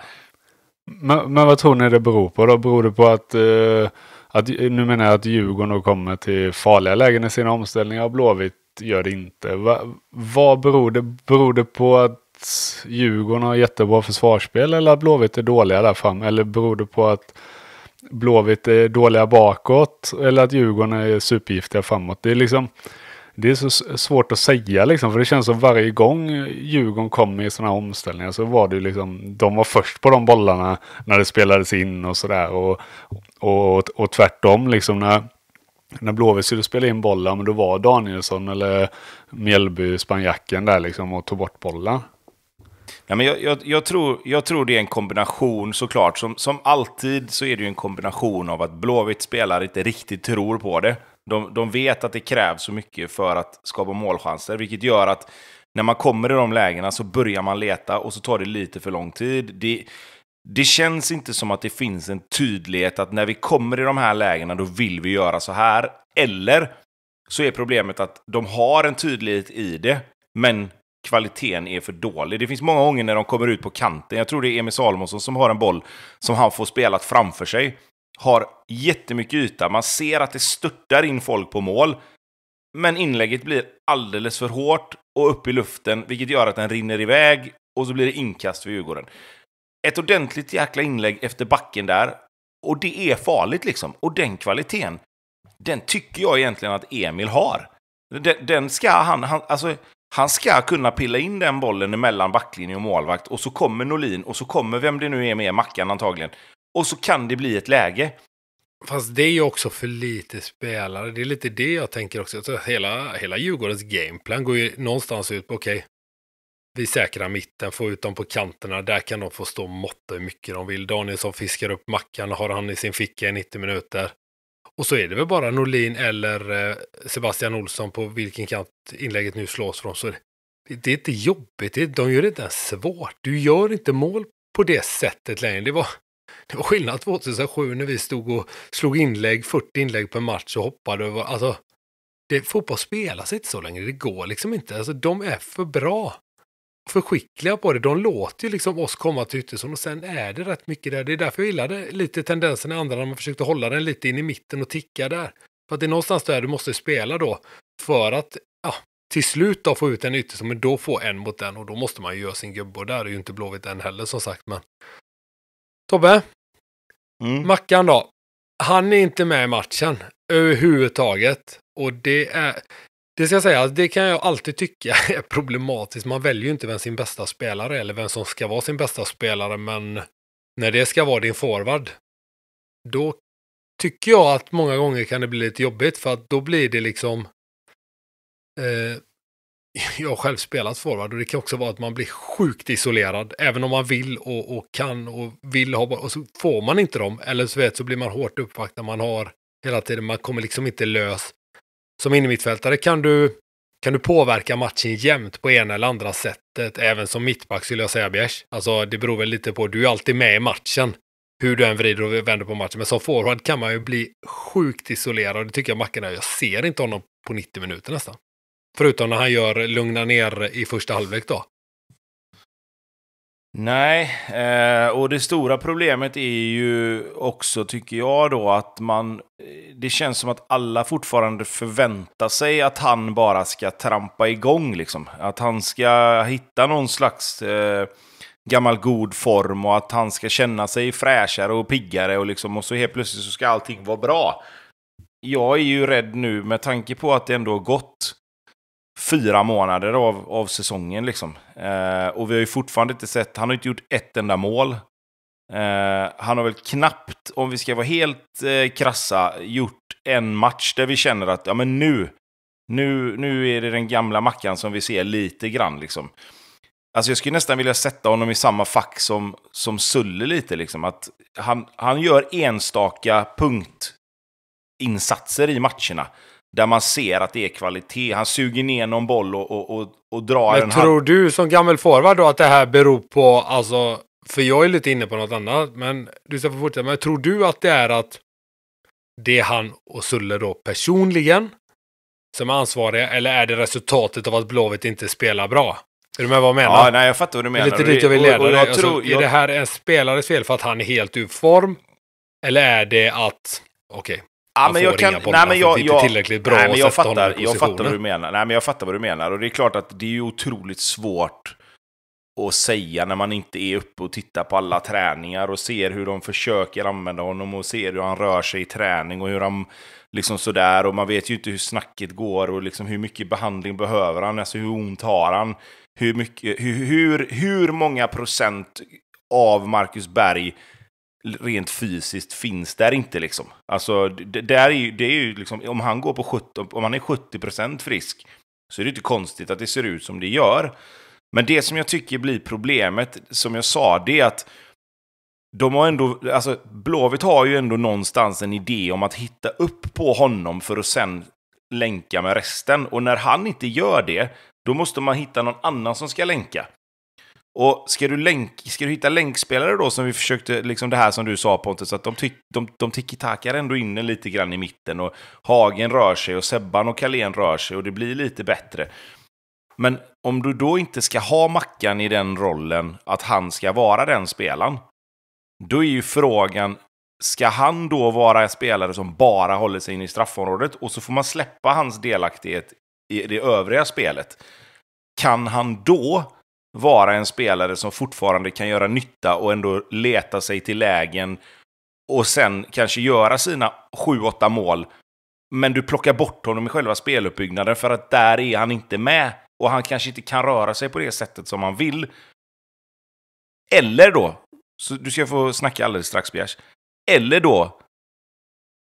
Men, men vad tror ni det beror på då? Beror det på att, eh, att nu menar jag att Djurgården då kommer till farliga lägen i sina omställningar och Blåvitt gör det inte. Va, vad beror det, beror det på att Djurgården har jättebra försvarsspel eller att Blåvitt är dåliga där fram? Eller beror det på att Blåvitt är dåliga bakåt eller att Djurgården är supergiftiga framåt? Det är liksom det är så svårt att säga liksom, för det känns som varje gång Djurgården kom i sådana här omställningar så var det ju liksom, de var först på de bollarna när det spelades in och sådär. Och, och, och, och tvärtom liksom när när Blåvitt skulle spela in bollen, men då var Danielsson eller Mjällby spanjacken där liksom och tog bort bollen. Ja, men jag, jag, jag, tror, jag tror det är en kombination såklart. Som, som alltid så är det ju en kombination av att Blåvitt spelar inte riktigt tror på det. De, de vet att det krävs så mycket för att skapa målchanser, vilket gör att när man kommer i de lägena så börjar man leta och så tar det lite för lång tid. Det, det känns inte som att det finns en tydlighet att när vi kommer i de här lägena då vill vi göra så här. Eller så är problemet att de har en tydlighet i det, men kvaliteten är för dålig. Det finns många gånger när de kommer ut på kanten. Jag tror det är Emil Salomonsson som har en boll som han får spelat framför sig. Har jättemycket yta. Man ser att det störtar in folk på mål. Men inlägget blir alldeles för hårt och upp i luften, vilket gör att den rinner iväg och så blir det inkast för Djurgården ett ordentligt jäkla inlägg efter backen där. Och det är farligt liksom. Och den kvaliteten, den tycker jag egentligen att Emil har. Den, den ska han, han, alltså, han ska kunna pilla in den bollen mellan backlinje och målvakt. Och så kommer Norlin och så kommer vem det nu är med, Mackan antagligen. Och så kan det bli ett läge. Fast det är ju också för lite spelare. Det är lite det jag tänker också. Alltså, hela, hela Djurgårdens gameplan går ju någonstans ut på okej, okay, vi säkrar mitten, får ut dem på kanterna. Där kan de få stå och måtta hur mycket de vill. Danielsson fiskar upp Mackan, har han i sin ficka i 90 minuter. Och så är det väl bara Norlin eller eh, Sebastian Olsson på vilken kant inlägget nu slås från. Så det, det är inte jobbigt, det, de gör det inte ens svårt. Du gör inte mål på det sättet längre. Det var, det var skillnad 2007 när vi stod och slog inlägg, 40 inlägg per match och hoppade över. Alltså, det, fotboll spelas inte så länge, det går liksom inte. Alltså, de är för bra för skickliga på det. De låter ju liksom oss komma till ytterzon och sen är det rätt mycket där. Det är därför jag gillade lite tendensen i andra när man försökte hålla den lite in i mitten och ticka där. För att det är någonstans där du måste spela då för att ja, till slut då få ut en ytterzon, men då få en mot den och då måste man ju göra sin gubbe och där är ju inte Blåvitt än heller som sagt. Men... Tobbe, mm. Mackan då? Han är inte med i matchen överhuvudtaget och det är det ska jag säga, det kan jag alltid tycka är problematiskt. Man väljer ju inte vem sin bästa spelare eller vem som ska vara sin bästa spelare, men när det ska vara din forward, då tycker jag att många gånger kan det bli lite jobbigt för att då blir det liksom eh, jag har själv spelat forward och det kan också vara att man blir sjukt isolerad. Även om man vill och, och kan och vill ha och så får man inte dem. Eller så, vet, så blir man hårt uppvaktad. Man har hela tiden, man kommer liksom inte lös som innermittfältare kan du, kan du påverka matchen jämt på ena eller andra sättet. Även som mittback skulle jag säga, Bjärs. Alltså, det beror väl lite på. Du är alltid med i matchen. Hur du än vrider och vänder på matchen. Men som forward kan man ju bli sjukt isolerad. Det tycker jag Mackan är. Jag ser inte honom på 90 minuter nästan. Förutom när han gör lugna ner i första halvlek då. Nej, eh, och det stora problemet är ju också, tycker jag då, att man... Eh, det känns som att alla fortfarande förväntar sig att han bara ska trampa igång, liksom. Att han ska hitta någon slags eh, gammal god form och att han ska känna sig fräschare och piggare och liksom, och så helt plötsligt så ska allting vara bra. Jag är ju rädd nu, med tanke på att det ändå har gått fyra månader av, av säsongen. Liksom. Eh, och vi har ju fortfarande inte sett, han har inte gjort ett enda mål. Eh, han har väl knappt, om vi ska vara helt eh, krassa, gjort en match där vi känner att ja, men nu, nu, nu är det den gamla Mackan som vi ser lite grann. Liksom. Alltså jag skulle nästan vilja sätta honom i samma fack som, som Sulle lite. Liksom. Att han, han gör enstaka punktinsatser i matcherna där man ser att det är kvalitet. Han suger ner någon boll och, och, och, och drar Men den. Tror hand... du som gammal forward då att det här beror på, alltså, för jag är lite inne på något annat, men du ska få fortsätta. Men tror du att det är att det är han och Sulle då personligen som är ansvariga, eller är det resultatet av att Blåvitt inte spelar bra? Är du med vad jag menar? Ja, nej, jag fattar vad du menar. Det är lite dit jag vill leda dig. Alltså, jag... Är det här en spelares fel för att han är helt ur form? Eller är det att, okej, okay, Ja, men jag kan, nej, men jag, jag, tillräckligt bra nej, men jag fattar, jag fattar vad du menar. Nej, men jag fattar vad du menar. Och det är klart att det är otroligt svårt att säga när man inte är uppe och tittar på alla träningar och ser hur de försöker använda honom och ser hur han rör sig i träning och hur han liksom sådär. Och man vet ju inte hur snacket går och liksom hur mycket behandling behöver han, alltså hur ont har han? Hur, mycket, hur, hur, hur många procent av Marcus Berg rent fysiskt finns där inte liksom. Alltså, det, där är ju, det är ju liksom, om han går på 70, om han är 70% frisk så är det inte konstigt att det ser ut som det gör. Men det som jag tycker blir problemet, som jag sa, det är att de har ändå, alltså Blåvitt har ju ändå någonstans en idé om att hitta upp på honom för att sen länka med resten. Och när han inte gör det, då måste man hitta någon annan som ska länka. Och ska du, länk, ska du hitta länkspelare då, som vi försökte, liksom det här som du sa Pontus, att de, tick, de, de tiki-takar ändå in lite grann i mitten och Hagen rör sig och Sebban och Kalén rör sig och det blir lite bättre. Men om du då inte ska ha Mackan i den rollen, att han ska vara den spelaren, då är ju frågan, ska han då vara en spelare som bara håller sig inne i straffområdet och så får man släppa hans delaktighet i det övriga spelet? Kan han då vara en spelare som fortfarande kan göra nytta och ändå leta sig till lägen och sen kanske göra sina 7-8 mål. Men du plockar bort honom i själva speluppbyggnaden för att där är han inte med och han kanske inte kan röra sig på det sättet som han vill. Eller då, så du ska få snacka alldeles strax Bjärs. Eller då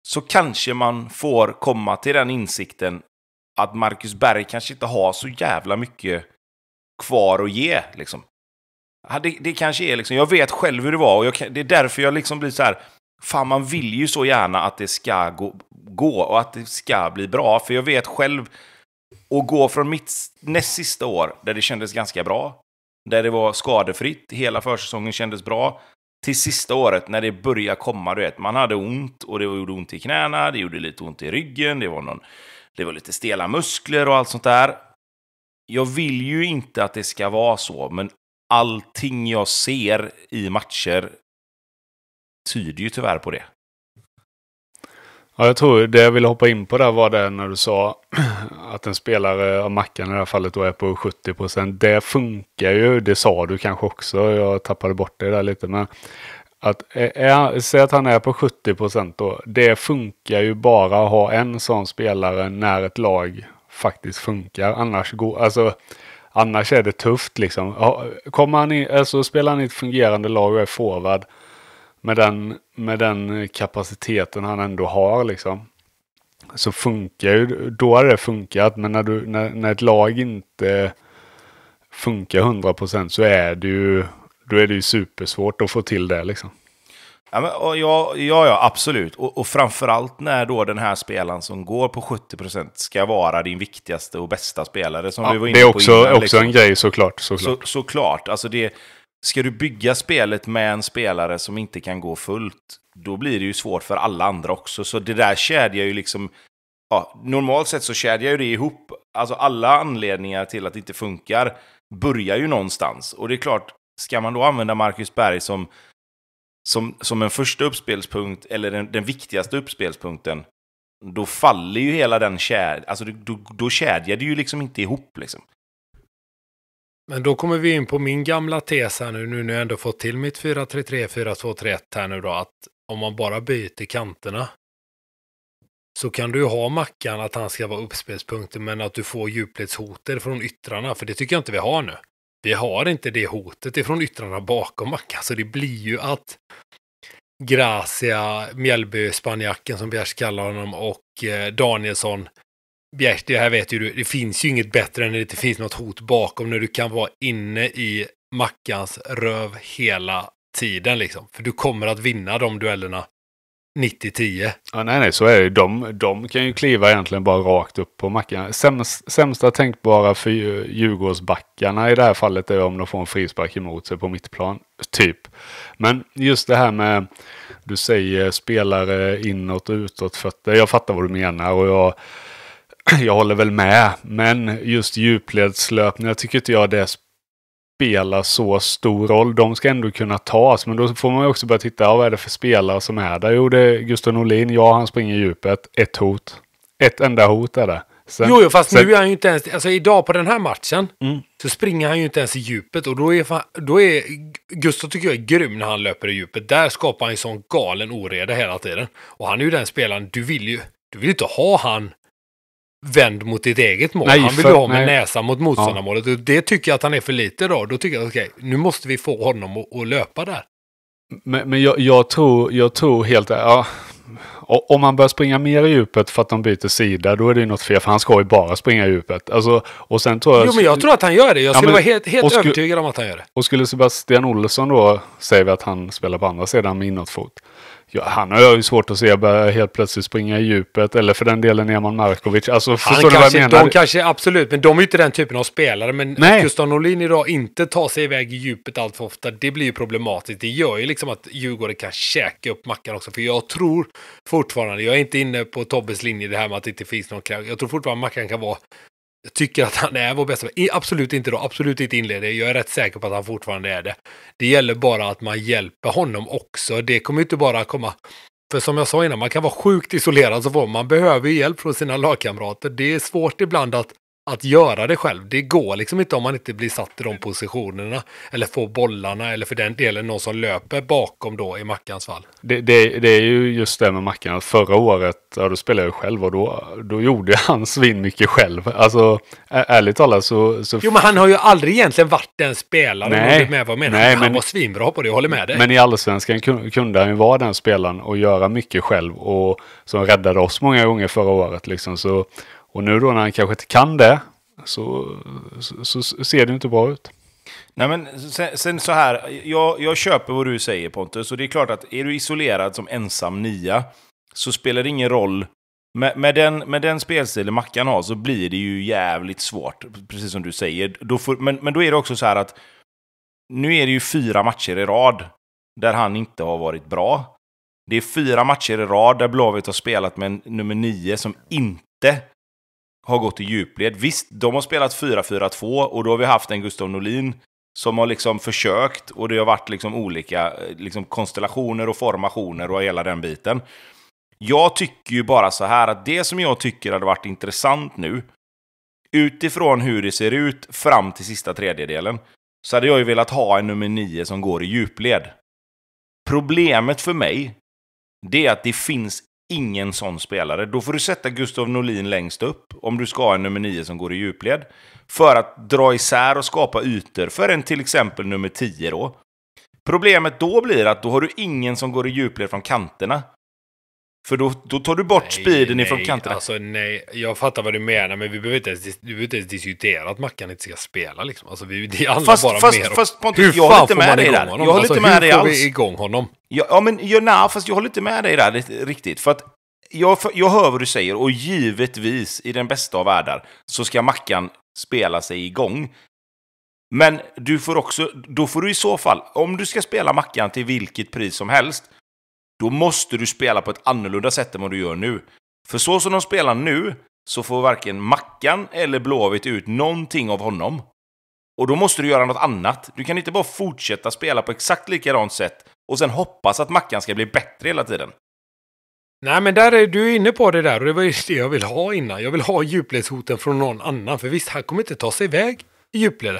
så kanske man får komma till den insikten att Marcus Berg kanske inte har så jävla mycket kvar att ge. Liksom. Det, det kanske är liksom, jag vet själv hur det var och jag, det är därför jag liksom blir så här, fan man vill ju så gärna att det ska gå, gå och att det ska bli bra. För jag vet själv, att gå från mitt näst sista år, där det kändes ganska bra, där det var skadefritt, hela försäsongen kändes bra, till sista året när det började komma, du vet, man hade ont och det gjorde ont i knäna, det gjorde lite ont i ryggen, det var någon, det var lite stela muskler och allt sånt där jag vill ju inte att det ska vara så, men allting jag ser i matcher tyder ju tyvärr på det. Ja, jag tror det jag ville hoppa in på där var det när du sa att en spelare av Mackan i det här fallet då är på 70 procent. Det funkar ju, det sa du kanske också, jag tappade bort det där lite. Men att eh, är, säg att han är på 70 procent då. Det funkar ju bara att ha en sån spelare när ett lag faktiskt funkar. Annars, går, alltså, annars är det tufft liksom. Kommer han in, alltså, spelar han i ett fungerande lag och är forward med den, med den kapaciteten han ändå har liksom. Så funkar ju, då hade det funkat. Men när, du, när, när ett lag inte funkar 100% så är det ju, då är det ju supersvårt att få till det liksom. Ja, men, och, ja, ja, ja, absolut. Och, och framförallt när då den här spelaren som går på 70% ska vara din viktigaste och bästa spelare. Som ja, vi var inne det är också, på innan, också liksom. en grej såklart. Såklart. Så, såklart. Alltså det, ska du bygga spelet med en spelare som inte kan gå fullt, då blir det ju svårt för alla andra också. Så det där kedjar ju liksom... Ja, normalt sett så kedjar ju det ihop. Alltså alla anledningar till att det inte funkar börjar ju någonstans. Och det är klart, ska man då använda Marcus Berg som som, som en första uppspelspunkt, eller den, den viktigaste uppspelspunkten, då faller ju hela den kedjan, alltså då, då kedjar det ju liksom inte ihop liksom. Men då kommer vi in på min gamla tes här nu, nu när jag ändå fått till mitt 4-3-3, 4-2-3-1 här nu då, att om man bara byter kanterna så kan du ha Mackan att han ska vara uppspelspunkten, men att du får djupledshoter från yttrarna, för det tycker jag inte vi har nu vi har inte det hotet ifrån yttrarna bakom Mackan, så alltså, det blir ju att Gracia, Mjällby, Spanjacken som Bjärs kallar honom och eh, Danielsson. Bjärs, det här vet ju du, det finns ju inget bättre än när det inte finns något hot bakom när du kan vara inne i Mackans röv hela tiden liksom. För du kommer att vinna de duellerna 90-10. Ja, nej, nej, så är det de, de kan ju kliva egentligen bara rakt upp på mackan. Sämst, sämsta tänkbara för Djurgårdsbackarna i det här fallet är om de får en frispark emot sig på mittplan. Typ. Men just det här med, du säger spelare inåt och utåt fötter. Jag fattar vad du menar och jag, jag håller väl med. Men just djupledslöpning, jag tycker inte jag det är spela så stor roll. De ska ändå kunna tas, men då får man ju också börja titta, vad är det för spelare som är där? Jo, det är Gustav Norlin. Ja, han springer i djupet. Ett hot. Ett enda hot är det. Sen, jo, jo, fast sen... nu är han ju inte ens... Alltså idag på den här matchen mm. så springer han ju inte ens i djupet. Och då är, då är... Gustav tycker jag är grym när han löper i djupet. Där skapar han ju sån galen oreda hela tiden. Och han är ju den spelaren du vill ju... Du vill ju inte ha han vänd mot ditt eget mål. Nej, han vill för, ha med näsan mot motståndarmålet. Ja. Det tycker jag att han är för lite då. Då tycker jag, okej, okay, nu måste vi få honom att, att löpa där. Men, men jag, jag, tror, jag tror helt... Ja, om man börjar springa mer i djupet för att de byter sida, då är det ju något fel. För han ska ju bara springa i djupet. Alltså, och sen tror jag... Jo, men jag tror att han gör det. Jag skulle ja, men, vara helt, helt sku, övertygad om att han gör det. Och skulle Sebastian Olsson då, säger vi att han spelar på andra sidan med inåtfot. Ja, han har ju svårt att se börja helt plötsligt springa i djupet. Eller för den delen Eman Markovic. Alltså, han förstår kanske, du vad jag menar? De kanske, absolut, men de är ju inte den typen av spelare. Men Nej. att Gustav Norlin idag inte tar sig iväg i djupet allt för ofta, det blir ju problematiskt. Det gör ju liksom att Djurgården kan käka upp mackan också. För jag tror fortfarande, jag är inte inne på Tobbes linje det här med att det inte finns någon kraft. Jag tror fortfarande mackan kan vara tycker att han är vår bästa. Absolut inte då, absolut inte inledare. Jag är rätt säker på att han fortfarande är det. Det gäller bara att man hjälper honom också. Det kommer inte bara komma... För som jag sa innan, man kan vara sjukt isolerad så får man behöver hjälp från sina lagkamrater. Det är svårt ibland att att göra det själv. Det går liksom inte om man inte blir satt i de positionerna. Eller får bollarna, eller för den delen någon som löper bakom då i Mackans fall. Det, det, det är ju just det med Mackan, förra året, ja då spelade jag själv och då, då gjorde han svin mycket själv. Alltså, är, ärligt talat så, så... Jo, men han har ju aldrig egentligen varit den spelaren. Nej, med vad menar. nej han men... var svinbra på det, jag håller med dig. Men i allsvenskan kunde han ju vara den spelaren och göra mycket själv. Och som räddade oss många gånger förra året liksom. Så och nu då när han kanske inte kan det så, så, så ser det inte bra ut. Nej men sen, sen så här, jag, jag, köper vad du säger Pontus. Och det är klart att är du isolerad som ensam nia så spelar det ingen roll. Med, med, den, med den spelstilen Mackan har så blir det ju jävligt svårt, precis som du säger. Då får, men, men då är det också så här att nu är det ju fyra matcher i rad där han inte har varit bra. Det är fyra matcher i rad där Blåvitt har spelat med en nummer nio som inte har gått i djupled. Visst, de har spelat 4-4-2 och då har vi haft en Gustav Norlin som har liksom försökt och det har varit liksom olika eh, liksom konstellationer och formationer och hela den biten. Jag tycker ju bara så här att det som jag tycker hade varit intressant nu, utifrån hur det ser ut fram till sista tredjedelen, så hade jag ju velat ha en nummer nio som går i djupled. Problemet för mig, det är att det finns ingen sån spelare. Då får du sätta Gustav Norlin längst upp om du ska ha en nummer 9 som går i djupled. För att dra isär och skapa ytor för en till exempel nummer 10 då. Problemet då blir att då har du ingen som går i djupled från kanterna. För då, då tar du bort nej, speeden nej, ifrån kanterna. Alltså, nej, jag fattar vad du menar, men vi behöver inte ens, vi behöver inte ens diskutera att Mackan inte ska spela. Liksom. Alltså, vi, det handlar fast, bara fast, mer om... Fast Pontus, jag håller inte med dig där. Jag håller alltså, inte med dig alls. Hur får vi igång honom? Ja, ja men ja, na, fast jag håller inte med dig där riktigt. För att jag, jag hör vad du säger, och givetvis, i den bästa av världar, så ska Mackan spela sig igång. Men du får också, då får du i så fall, om du ska spela Mackan till vilket pris som helst, då måste du spela på ett annorlunda sätt än vad du gör nu. För så som de spelar nu så får varken Mackan eller Blåvitt ut någonting av honom. Och då måste du göra något annat. Du kan inte bara fortsätta spela på exakt likadant sätt och sen hoppas att Mackan ska bli bättre hela tiden. Nej, men där är du inne på det där och det var ju det jag vill ha innan. Jag vill ha djupledshoten från någon annan. För visst, han kommer inte ta sig iväg i djupled.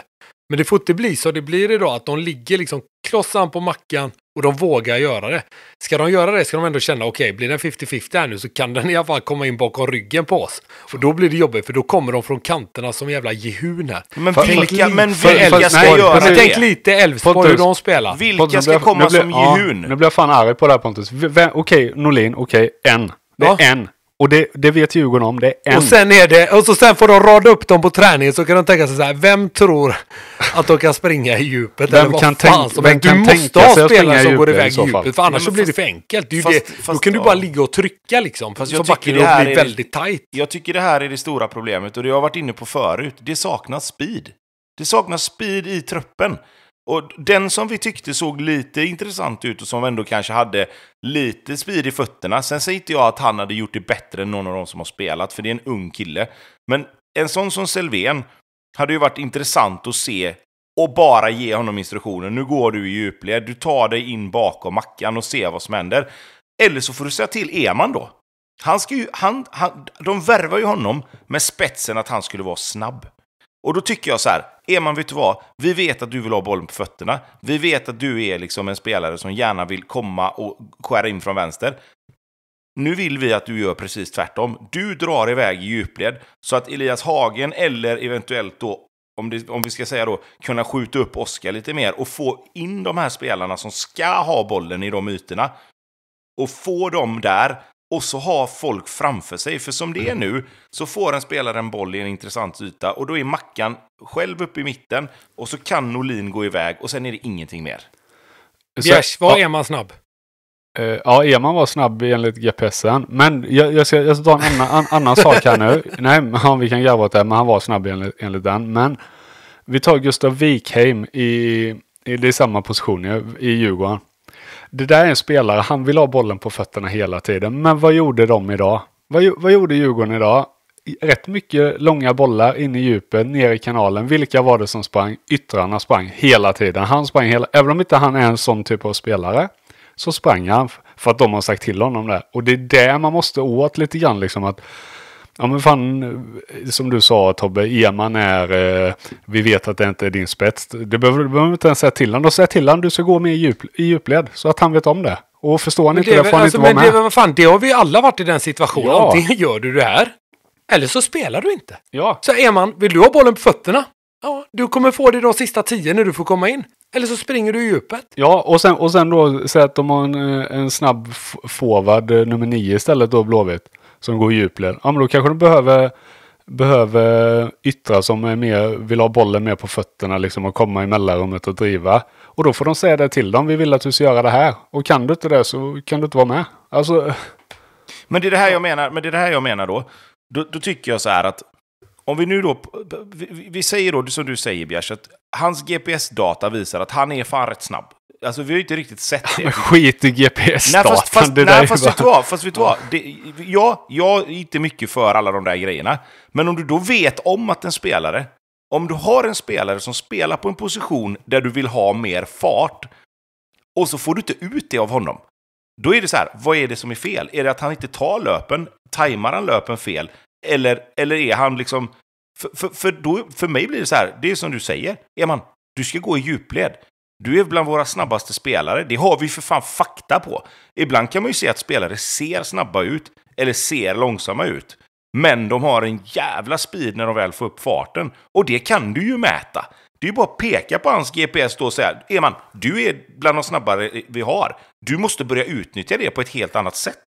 Men det får inte bli så det blir idag, att de ligger liksom klossan på mackan och de vågar göra det. Ska de göra det ska de ändå känna, okej, okay, blir den 50-50 här nu så kan den i alla fall komma in bakom ryggen på oss. Och då blir det jobbigt, för då kommer de från kanterna som jävla jehun här. Men för, vilka, men vilka ska nej, göra det? Tänk lite Elfsborg, hur de spelar. Vilka Pontus, ska komma som jehun? Ja, nu blir jag fan arg på det här Pontus. Okej, okay, Norlin, okej, okay, en. Det är ja. en. Och det, det vet Djurgården om. Det är en. Och sen, är det, och så sen får de rada upp dem på träningen så kan de tänka sig så här. Vem tror att de kan springa i djupet? Vem eller vad kan fan som vem kan Du måste ha spelare som går iväg i djupet. För annars ja, så blir det för enkelt. Det fast, det. Fast, då kan ja. du bara ligga och trycka liksom. Fast så jag backen det blir väldigt tajt. Jag tycker det här är det stora problemet. Och det jag har varit inne på förut. Det saknas speed. Det saknas speed i truppen. Och den som vi tyckte såg lite intressant ut och som ändå kanske hade lite speed i fötterna. Sen säger inte jag att han hade gjort det bättre än någon av de som har spelat, för det är en ung kille. Men en sån som Selvén hade ju varit intressant att se och bara ge honom instruktioner. Nu går du i djupled, du tar dig in bakom Mackan och ser vad som händer. Eller så får du säga till Eman då. Han ska ju, han, han, de värvar ju honom med spetsen att han skulle vara snabb. Och då tycker jag så här, Eman, vet du vad? Vi vet att du vill ha bollen på fötterna. Vi vet att du är liksom en spelare som gärna vill komma och skära in från vänster. Nu vill vi att du gör precis tvärtom. Du drar iväg i djupled så att Elias Hagen eller eventuellt då om, det, om, vi ska säga då, kunna skjuta upp Oskar lite mer och få in de här spelarna som ska ha bollen i de ytorna. Och få dem där och så ha folk framför sig. För som det är nu så får en spelare en boll i en intressant yta och då är Mackan själv uppe i mitten och så kan Norlin gå iväg och sen är det ingenting mer. Bjärs, var är man snabb? Uh, ja, Eman var snabb enligt GPSen. Men jag, jag, ska, jag ska ta en annan, an, annan sak här nu. Nej, han, vi kan garva åt det, men han var snabb enligt, enligt den. Men vi tar Gustav Wikheim i, i det är samma position i Djurgården det där är en spelare, han vill ha bollen på fötterna hela tiden. Men vad gjorde de idag? Vad, vad gjorde Djurgården idag? Rätt mycket långa bollar in i djupet, ner i kanalen. Vilka var det som sprang? Yttrarna sprang hela tiden. Han sprang hela, även om inte han är en sån typ av spelare, så sprang han för att de har sagt till honom det. Och det är det man måste åt lite grann liksom att Ja men fan, eh, som du sa Tobbe, Eman är, eh, vi vet att det inte är din spets. Det behöver du behöver inte ens säga till honom. Säg till honom, du ska gå med i, djup, i djupled. Så att han vet om det. Och förstår han inte det, det får han alltså, inte vara med. Det, men fan, det har vi alla varit i den situationen. Ja. Antingen gör du det här, eller så spelar du inte. Ja. Så Eman, vill du ha bollen på fötterna? Ja, du kommer få det de sista tio när du får komma in. Eller så springer du i djupet. Ja, och sen, och sen då, säg att de har en, eh, en snabb forward eh, nummer nio istället då, Blåvitt som går i djupled. Ja, men då kanske de behöver, behöver yttra som är mer, vill ha bollen mer på fötterna liksom och komma i mellanrummet och driva. Och då får de säga det till dem. Vi vill att du ska göra det här. Och kan du inte det så kan du inte vara med. Alltså... Men det är det här jag menar, men det är det här jag menar då. Då, då tycker jag så här att om vi nu då, vi, vi säger då som du säger Bjärs, att hans GPS-data visar att han är fan rätt snabb. Alltså vi har ju inte riktigt sett det. Men skit i GPS-staten. Nej, fast, nej, fast, vet du vad, fast vet du vad? Det, ja, jag är inte mycket för alla de där grejerna. Men om du då vet om att en spelare, om du har en spelare som spelar på en position där du vill ha mer fart och så får du inte ut det av honom. Då är det så här, vad är det som är fel? Är det att han inte tar löpen? Tajmar han löpen fel? Eller, eller är han liksom... För, för, för, då, för mig blir det så här, det är som du säger, Eman, du ska gå i djupled. Du är bland våra snabbaste spelare. Det har vi för fan fakta på. Ibland kan man ju se att spelare ser snabba ut eller ser långsamma ut. Men de har en jävla speed när de väl får upp farten. Och det kan du ju mäta. Det är ju bara att peka på hans GPS då och säga Eman, du är bland de snabbare vi har. Du måste börja utnyttja det på ett helt annat sätt.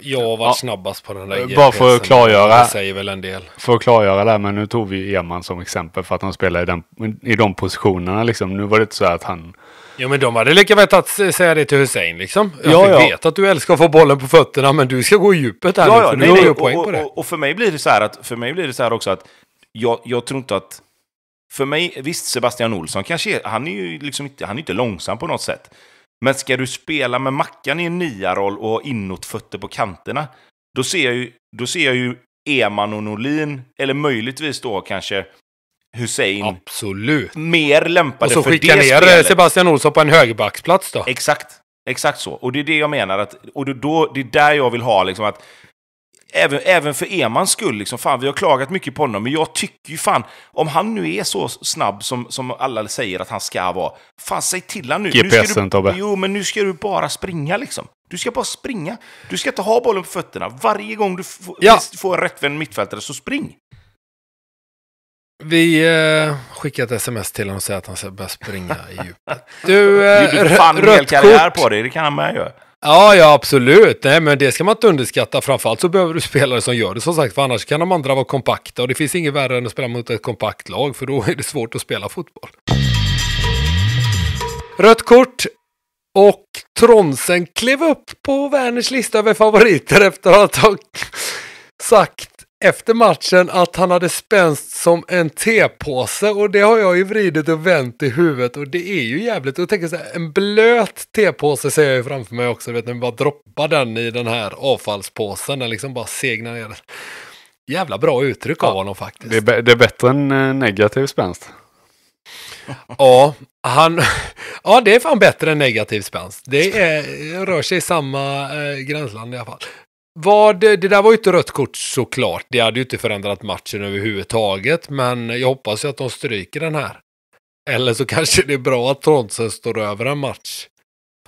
Jag var ja. snabbast på den där Bara för att klargöra. Det säger väl en del. För att klargöra där, men nu tog vi Eman som exempel för att han spelade i, den, i de positionerna liksom. Nu var det inte så att han... Ja men de hade lika väl att säga det till Hussein liksom. Jag ja, ja. vet att du älskar att få bollen på fötterna men du ska gå i djupet här ja, nu för ja, nej, du nej, har poäng och, på det. Och, och, för mig blir det så här att, för mig blir det så här också att jag, jag tror inte att... För mig, visst Sebastian Olsson kanske är, han är ju liksom inte, han är inte långsam på något sätt. Men ska du spela med Mackan i en nia-roll och ha inåtfötter på kanterna, då ser jag ju, då ser jag ju Eman och Norlin, eller möjligtvis då kanske Hussein. Absolut. Mer lämpade för det spelet. Och så skicka ner eh, Sebastian Olsson på en högerbacksplats då. Exakt. Exakt så. Och det är det jag menar. Att, och då, det är där jag vill ha liksom att även, även för Emans skull, liksom, fan, vi har klagat mycket på honom, men jag tycker ju fan, om han nu är så snabb som, som alla säger att han ska vara, fan säg till han nu. GPSen nu Tobbe. Jo, men nu ska du bara springa liksom. Du ska bara springa. Du ska inte ha bollen på fötterna. Varje gång du ja. får en rättvänd mittfältare, så spring. Vi eh, skickar ett sms till honom och säger att han ska börja springa i djupet. Du, eh, du fan rött karriär på dig, det kan han med göra. Ja, ja absolut. Nej, men det ska man inte underskatta. Framförallt så behöver du spelare som gör det som sagt, för annars kan de andra vara kompakta och det finns inget värre än att spela mot ett kompakt lag, för då är det svårt att spela fotboll. Rött kort och Tronsen klev upp på Werners lista över favoriter efter att ha sagt efter matchen att han hade spänst som en tepåse och det har jag ju vridit och vänt i huvudet och det är ju jävligt. Och jag tänker så här, en blöt tepåse ser jag ju framför mig också, vet när man bara droppar den i den här avfallspåsen, den liksom bara segnar ner. Jävla bra uttryck ja, av honom faktiskt. Det är, det är bättre än eh, negativ spänst. ja, han, ja, det är fan bättre än negativ spänst. Det är, rör sig i samma eh, gränsland i alla fall. Vad, det där var ju inte rött kort såklart. Det hade ju inte förändrat matchen överhuvudtaget. Men jag hoppas ju att de stryker den här. Eller så kanske det är bra att Trondsen står över en match.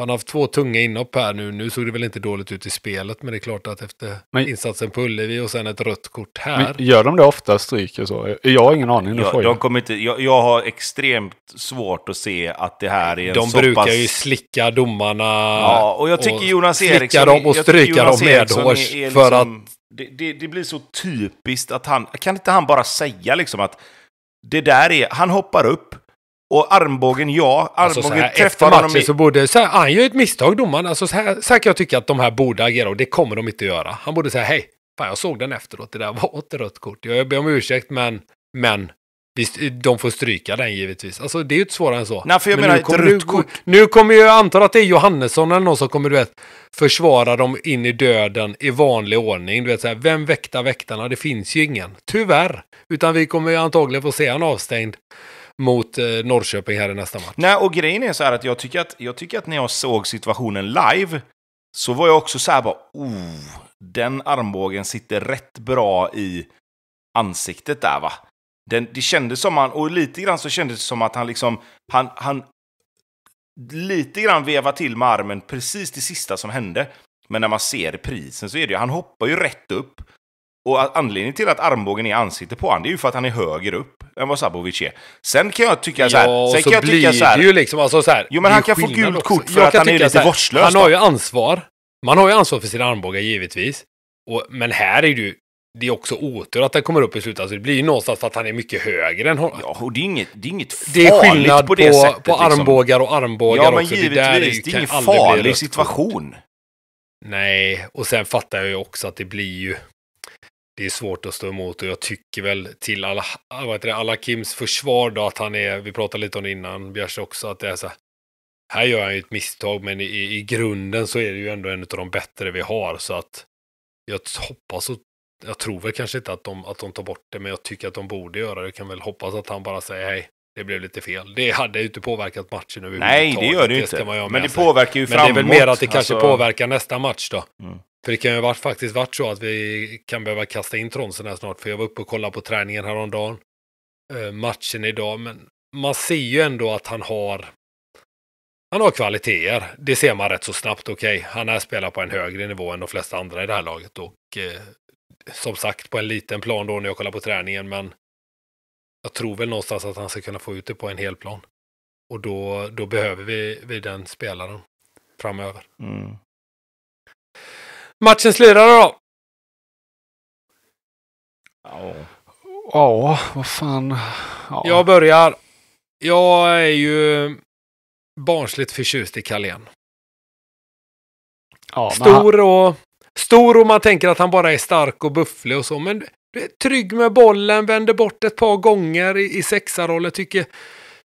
Han har haft två tunga inhopp här nu. Nu såg det väl inte dåligt ut i spelet, men det är klart att efter men, insatsen på Ullevi och sen ett rött kort här. gör de det ofta, stryker så? Jag har ingen aning. Jag, de kommer inte, jag, jag, har extremt svårt att se att det här är en De så brukar pass... ju slicka domarna. Ja, och jag tycker och Jonas Eriksson... Slicka dem och stryka dem medhårs liksom, för att... Det, det, det, blir så typiskt att han... Kan inte han bara säga liksom att det där är... Han hoppar upp. Och armbågen, ja. Alltså, armbågen alltså träffar honom i... så borde... Så här, han gör ett misstag, domaren. Alltså så här, så här kan jag tycka att de här borde agera och det kommer de inte göra. Han borde säga hej. Fan, jag såg den efteråt. Det där var ett rött kort. Jag ber om ursäkt, men... Men... Visst, de får stryka den givetvis. Alltså det är ju inte svårare än så. Nej, för jag men menar, nu, kommer, nu, kort. nu kommer jag anta att det är Johannesson eller någon som kommer du vet, försvara dem in i döden i vanlig ordning. Du vet, så här, vem väktar väktarna? Det finns ju ingen. Tyvärr. Utan vi kommer ju antagligen få se en avstängd mot eh, Norrköping här i nästa match. Nej, och grejen är så här att jag tycker att, jag tycker att när jag såg situationen live så var jag också så här bara, oh, den armbågen sitter rätt bra i ansiktet där va. Den, det kändes som han, och lite grann så kändes det som att han liksom, han, han lite grann vevade till med armen precis det sista som hände. Men när man ser prisen så är det ju, han hoppar ju rätt upp och anledningen till att armbågen är ansiktet på honom, det är ju för att han är högre upp än vad Sabovic är. Sen kan jag tycka så här... Ja, sen så kan jag blir så här, det ju liksom... Alltså så här, jo, men han kan få gult kort för att han är lite vårdslös. Han har ju ansvar. Man har ju ansvar för sina armbågar, givetvis. Och, men här är det ju... Det är också otur att den kommer upp i slutet. Alltså det blir ju någonstans att han är mycket högre än honom. Ja, och det är inget, det är inget farligt det är skillnad på det på, sättet. på liksom. armbågar liksom. och armbågar Ja, men också. givetvis. Det, är, det är ingen farlig situation. Kort. Nej, och sen fattar jag ju också att det blir ju det är svårt att stå emot och jag tycker väl till alla, vad det, alla Kims försvar då att han är, vi pratade lite om det innan, Bjärs också, att det är så här, här gör han ju ett misstag men i, i grunden så är det ju ändå en av de bättre vi har så att jag hoppas och jag tror väl kanske inte att de, att de tar bort det men jag tycker att de borde göra det. Jag kan väl hoppas att han bara säger hej, det blev lite fel. Det hade ju inte påverkat matchen överhuvudtaget. Nej, det gör det ju inte. Men det sig. påverkar ju Men framåt. Men det är väl mer att det kanske alltså... påverkar nästa match då. Mm. För det kan ju faktiskt varit så att vi kan behöva kasta in Tronsen här snart. För jag var uppe och kollade på träningen häromdagen. Eh, matchen idag. Men man ser ju ändå att han har... Han har kvaliteter. Det ser man rätt så snabbt. Okej, okay? han är spelar på en högre nivå än de flesta andra i det här laget. Och eh, som sagt, på en liten plan då när jag kollar på träningen. Men jag tror väl någonstans att han ska kunna få ut det på en hel plan. Och då, då behöver vi, vi den spelaren framöver. Mm. Matchens lirare då? Ja, ja vad fan. Ja. Jag börjar. Jag är ju barnsligt förtjust i Carlén. Ja, stor, och, stor och man tänker att han bara är stark och bufflig och så, men trygg med bollen, vänder bort ett par gånger i, i sexarrollen. Tycker,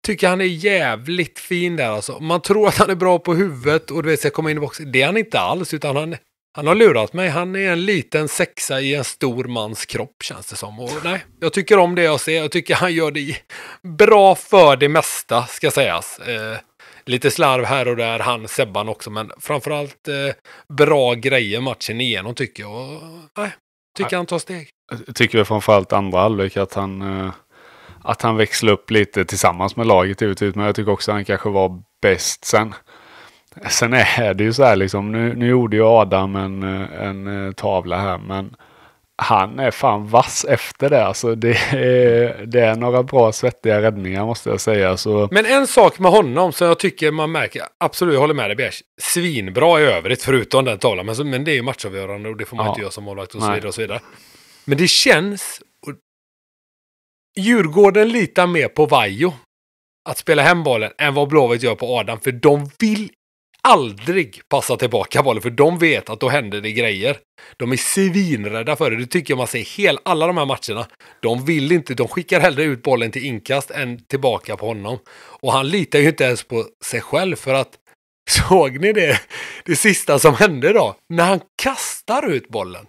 tycker han är jävligt fin där alltså. Man tror att han är bra på huvudet och du vet, ska komma in i boxen. Det är han inte alls, utan han, han har lurat mig. Han är en liten sexa i en stor mans kropp känns det som. Och, nej, jag tycker om det jag ser. Jag tycker han gör det bra för det mesta, ska sägas. Eh, lite slarv här och där, han, Sebban också, men framförallt eh, bra grejer matchen igenom tycker jag. Och, nej, tycker nej. han tar steg. Jag tycker vi framförallt andra halvlek att han, eh, att han växlar upp lite tillsammans med laget givetvis. Men jag tycker också att han kanske var bäst sen. Sen är det ju så här liksom, nu, nu gjorde ju Adam en, eh, en eh, tavla här, men han är fan vass efter det. Alltså det, är, det är några bra svettiga räddningar måste jag säga. Så... Men en sak med honom som jag tycker man märker, absolut jag håller med dig Bjärs, svinbra i övrigt förutom den tavlan, men, men det är ju matchavgörande och det får man ja. inte göra som målvakt och så vidare och så vidare. Men det känns... Djurgården litar mer på Vajo att spela hem bollen än vad Blåvitt gör på Adam. För de vill aldrig passa tillbaka bollen, för de vet att då händer det grejer. De är svinrädda för det. Det tycker jag man ser hela alla de här matcherna. De vill inte, de skickar hellre ut bollen till inkast än tillbaka på honom. Och han litar ju inte ens på sig själv för att såg ni det? Det sista som hände då? När han kastar ut bollen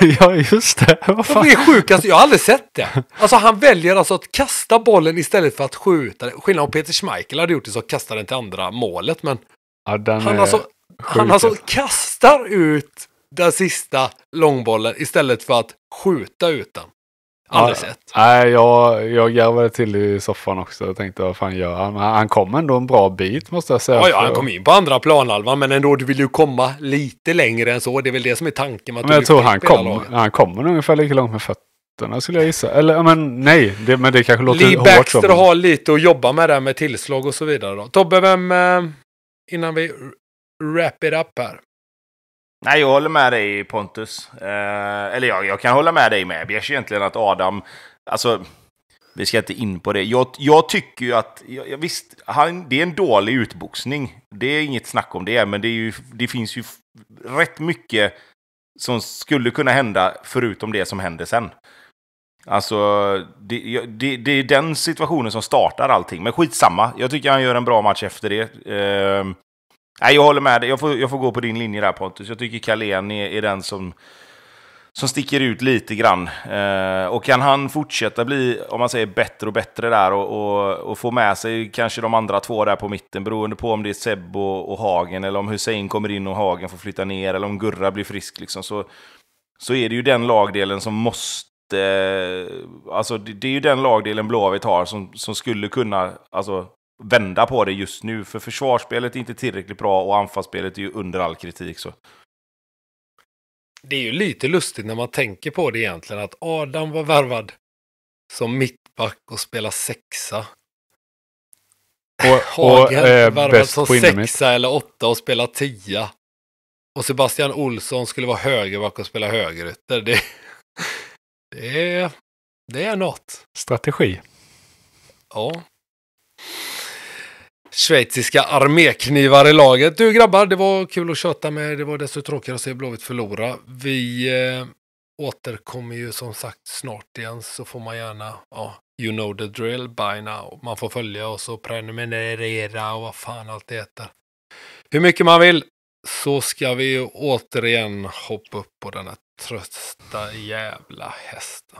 ja, just det. Vad fan? Det är sjukaste, jag har aldrig sett det. Alltså han väljer alltså att kasta bollen istället för att skjuta den. Skillnad om Peter Schmeichel hade gjort det så kastar den till andra målet, men ja, han, alltså, han alltså, alltså kastar ut den sista långbollen istället för att skjuta ut den. Aldrig ja, sett. Nej, jag, jag garvade till i soffan också och tänkte vad fan gör han? Men Han kom ändå en bra bit måste jag säga. Ja, ja han kom in på andra planhalvan men ändå du vill ju komma lite längre än så. Det är väl det som är tanken. att men jag tror han, kom, han kommer ungefär lika långt med fötterna fötterna skulle jag gissa. Eller men nej, det, men det kanske låter Lee hårt. Lee Baxter har lite att jobba med där med tillslag och så vidare. Då. Tobbe, vem... Eh, innan vi wrap it up här. Nej, jag håller med dig Pontus. Eh, eller jag, jag kan hålla med dig med Bjärs egentligen att Adam, alltså vi ska inte in på det. Jag, jag tycker ju att, jag, visst, han, det är en dålig utboxning. Det är inget snack om det, men det, ju, det finns ju rätt mycket som skulle kunna hända förutom det som händer sen. Alltså, det, det, det, är den situationen som startar allting. Men skitsamma, jag tycker han gör en bra match efter det. Eh, Nej, jag håller med dig. Jag får, jag får gå på din linje där Pontus. Jag tycker Carlén är, är den som, som sticker ut lite grann. Eh, och kan han fortsätta bli, om man säger bättre och bättre där och, och, och, få med sig kanske de andra två där på mitten, beroende på om det är Seb och, och Hagen eller om Hussein kommer in och Hagen får flytta ner eller om Gurra blir frisk liksom, så, så är det ju den lagdelen som måste eh, Alltså, det, det är ju den lagdelen Blåvitt har som, som skulle kunna alltså, vända på det just nu. För försvarsspelet är inte tillräckligt bra och anfallsspelet är ju under all kritik. Så. Det är ju lite lustigt när man tänker på det egentligen att Adam var värvad som mittback och spelar sexa. Och, och Hagen eh, värvad som sexa eller åtta och spelar tia. Och Sebastian Olsson skulle vara högerback och spela högerytter. Det, det, det är något. Strategi. Ja schweiziska arméknivar i laget. Du grabbar, det var kul att köta med. Det var desto tråkigare att se Blåvitt förlora. Vi eh, återkommer ju som sagt snart igen så får man gärna, ja, you know the drill by now. Man får följa oss och prenumerera och vad fan allt det heter. Hur mycket man vill så ska vi återigen hoppa upp på den här trötta jävla hästen.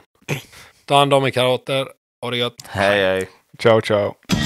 Ta hand om er karater. Ha det gött. Hej hej. Ciao ciao.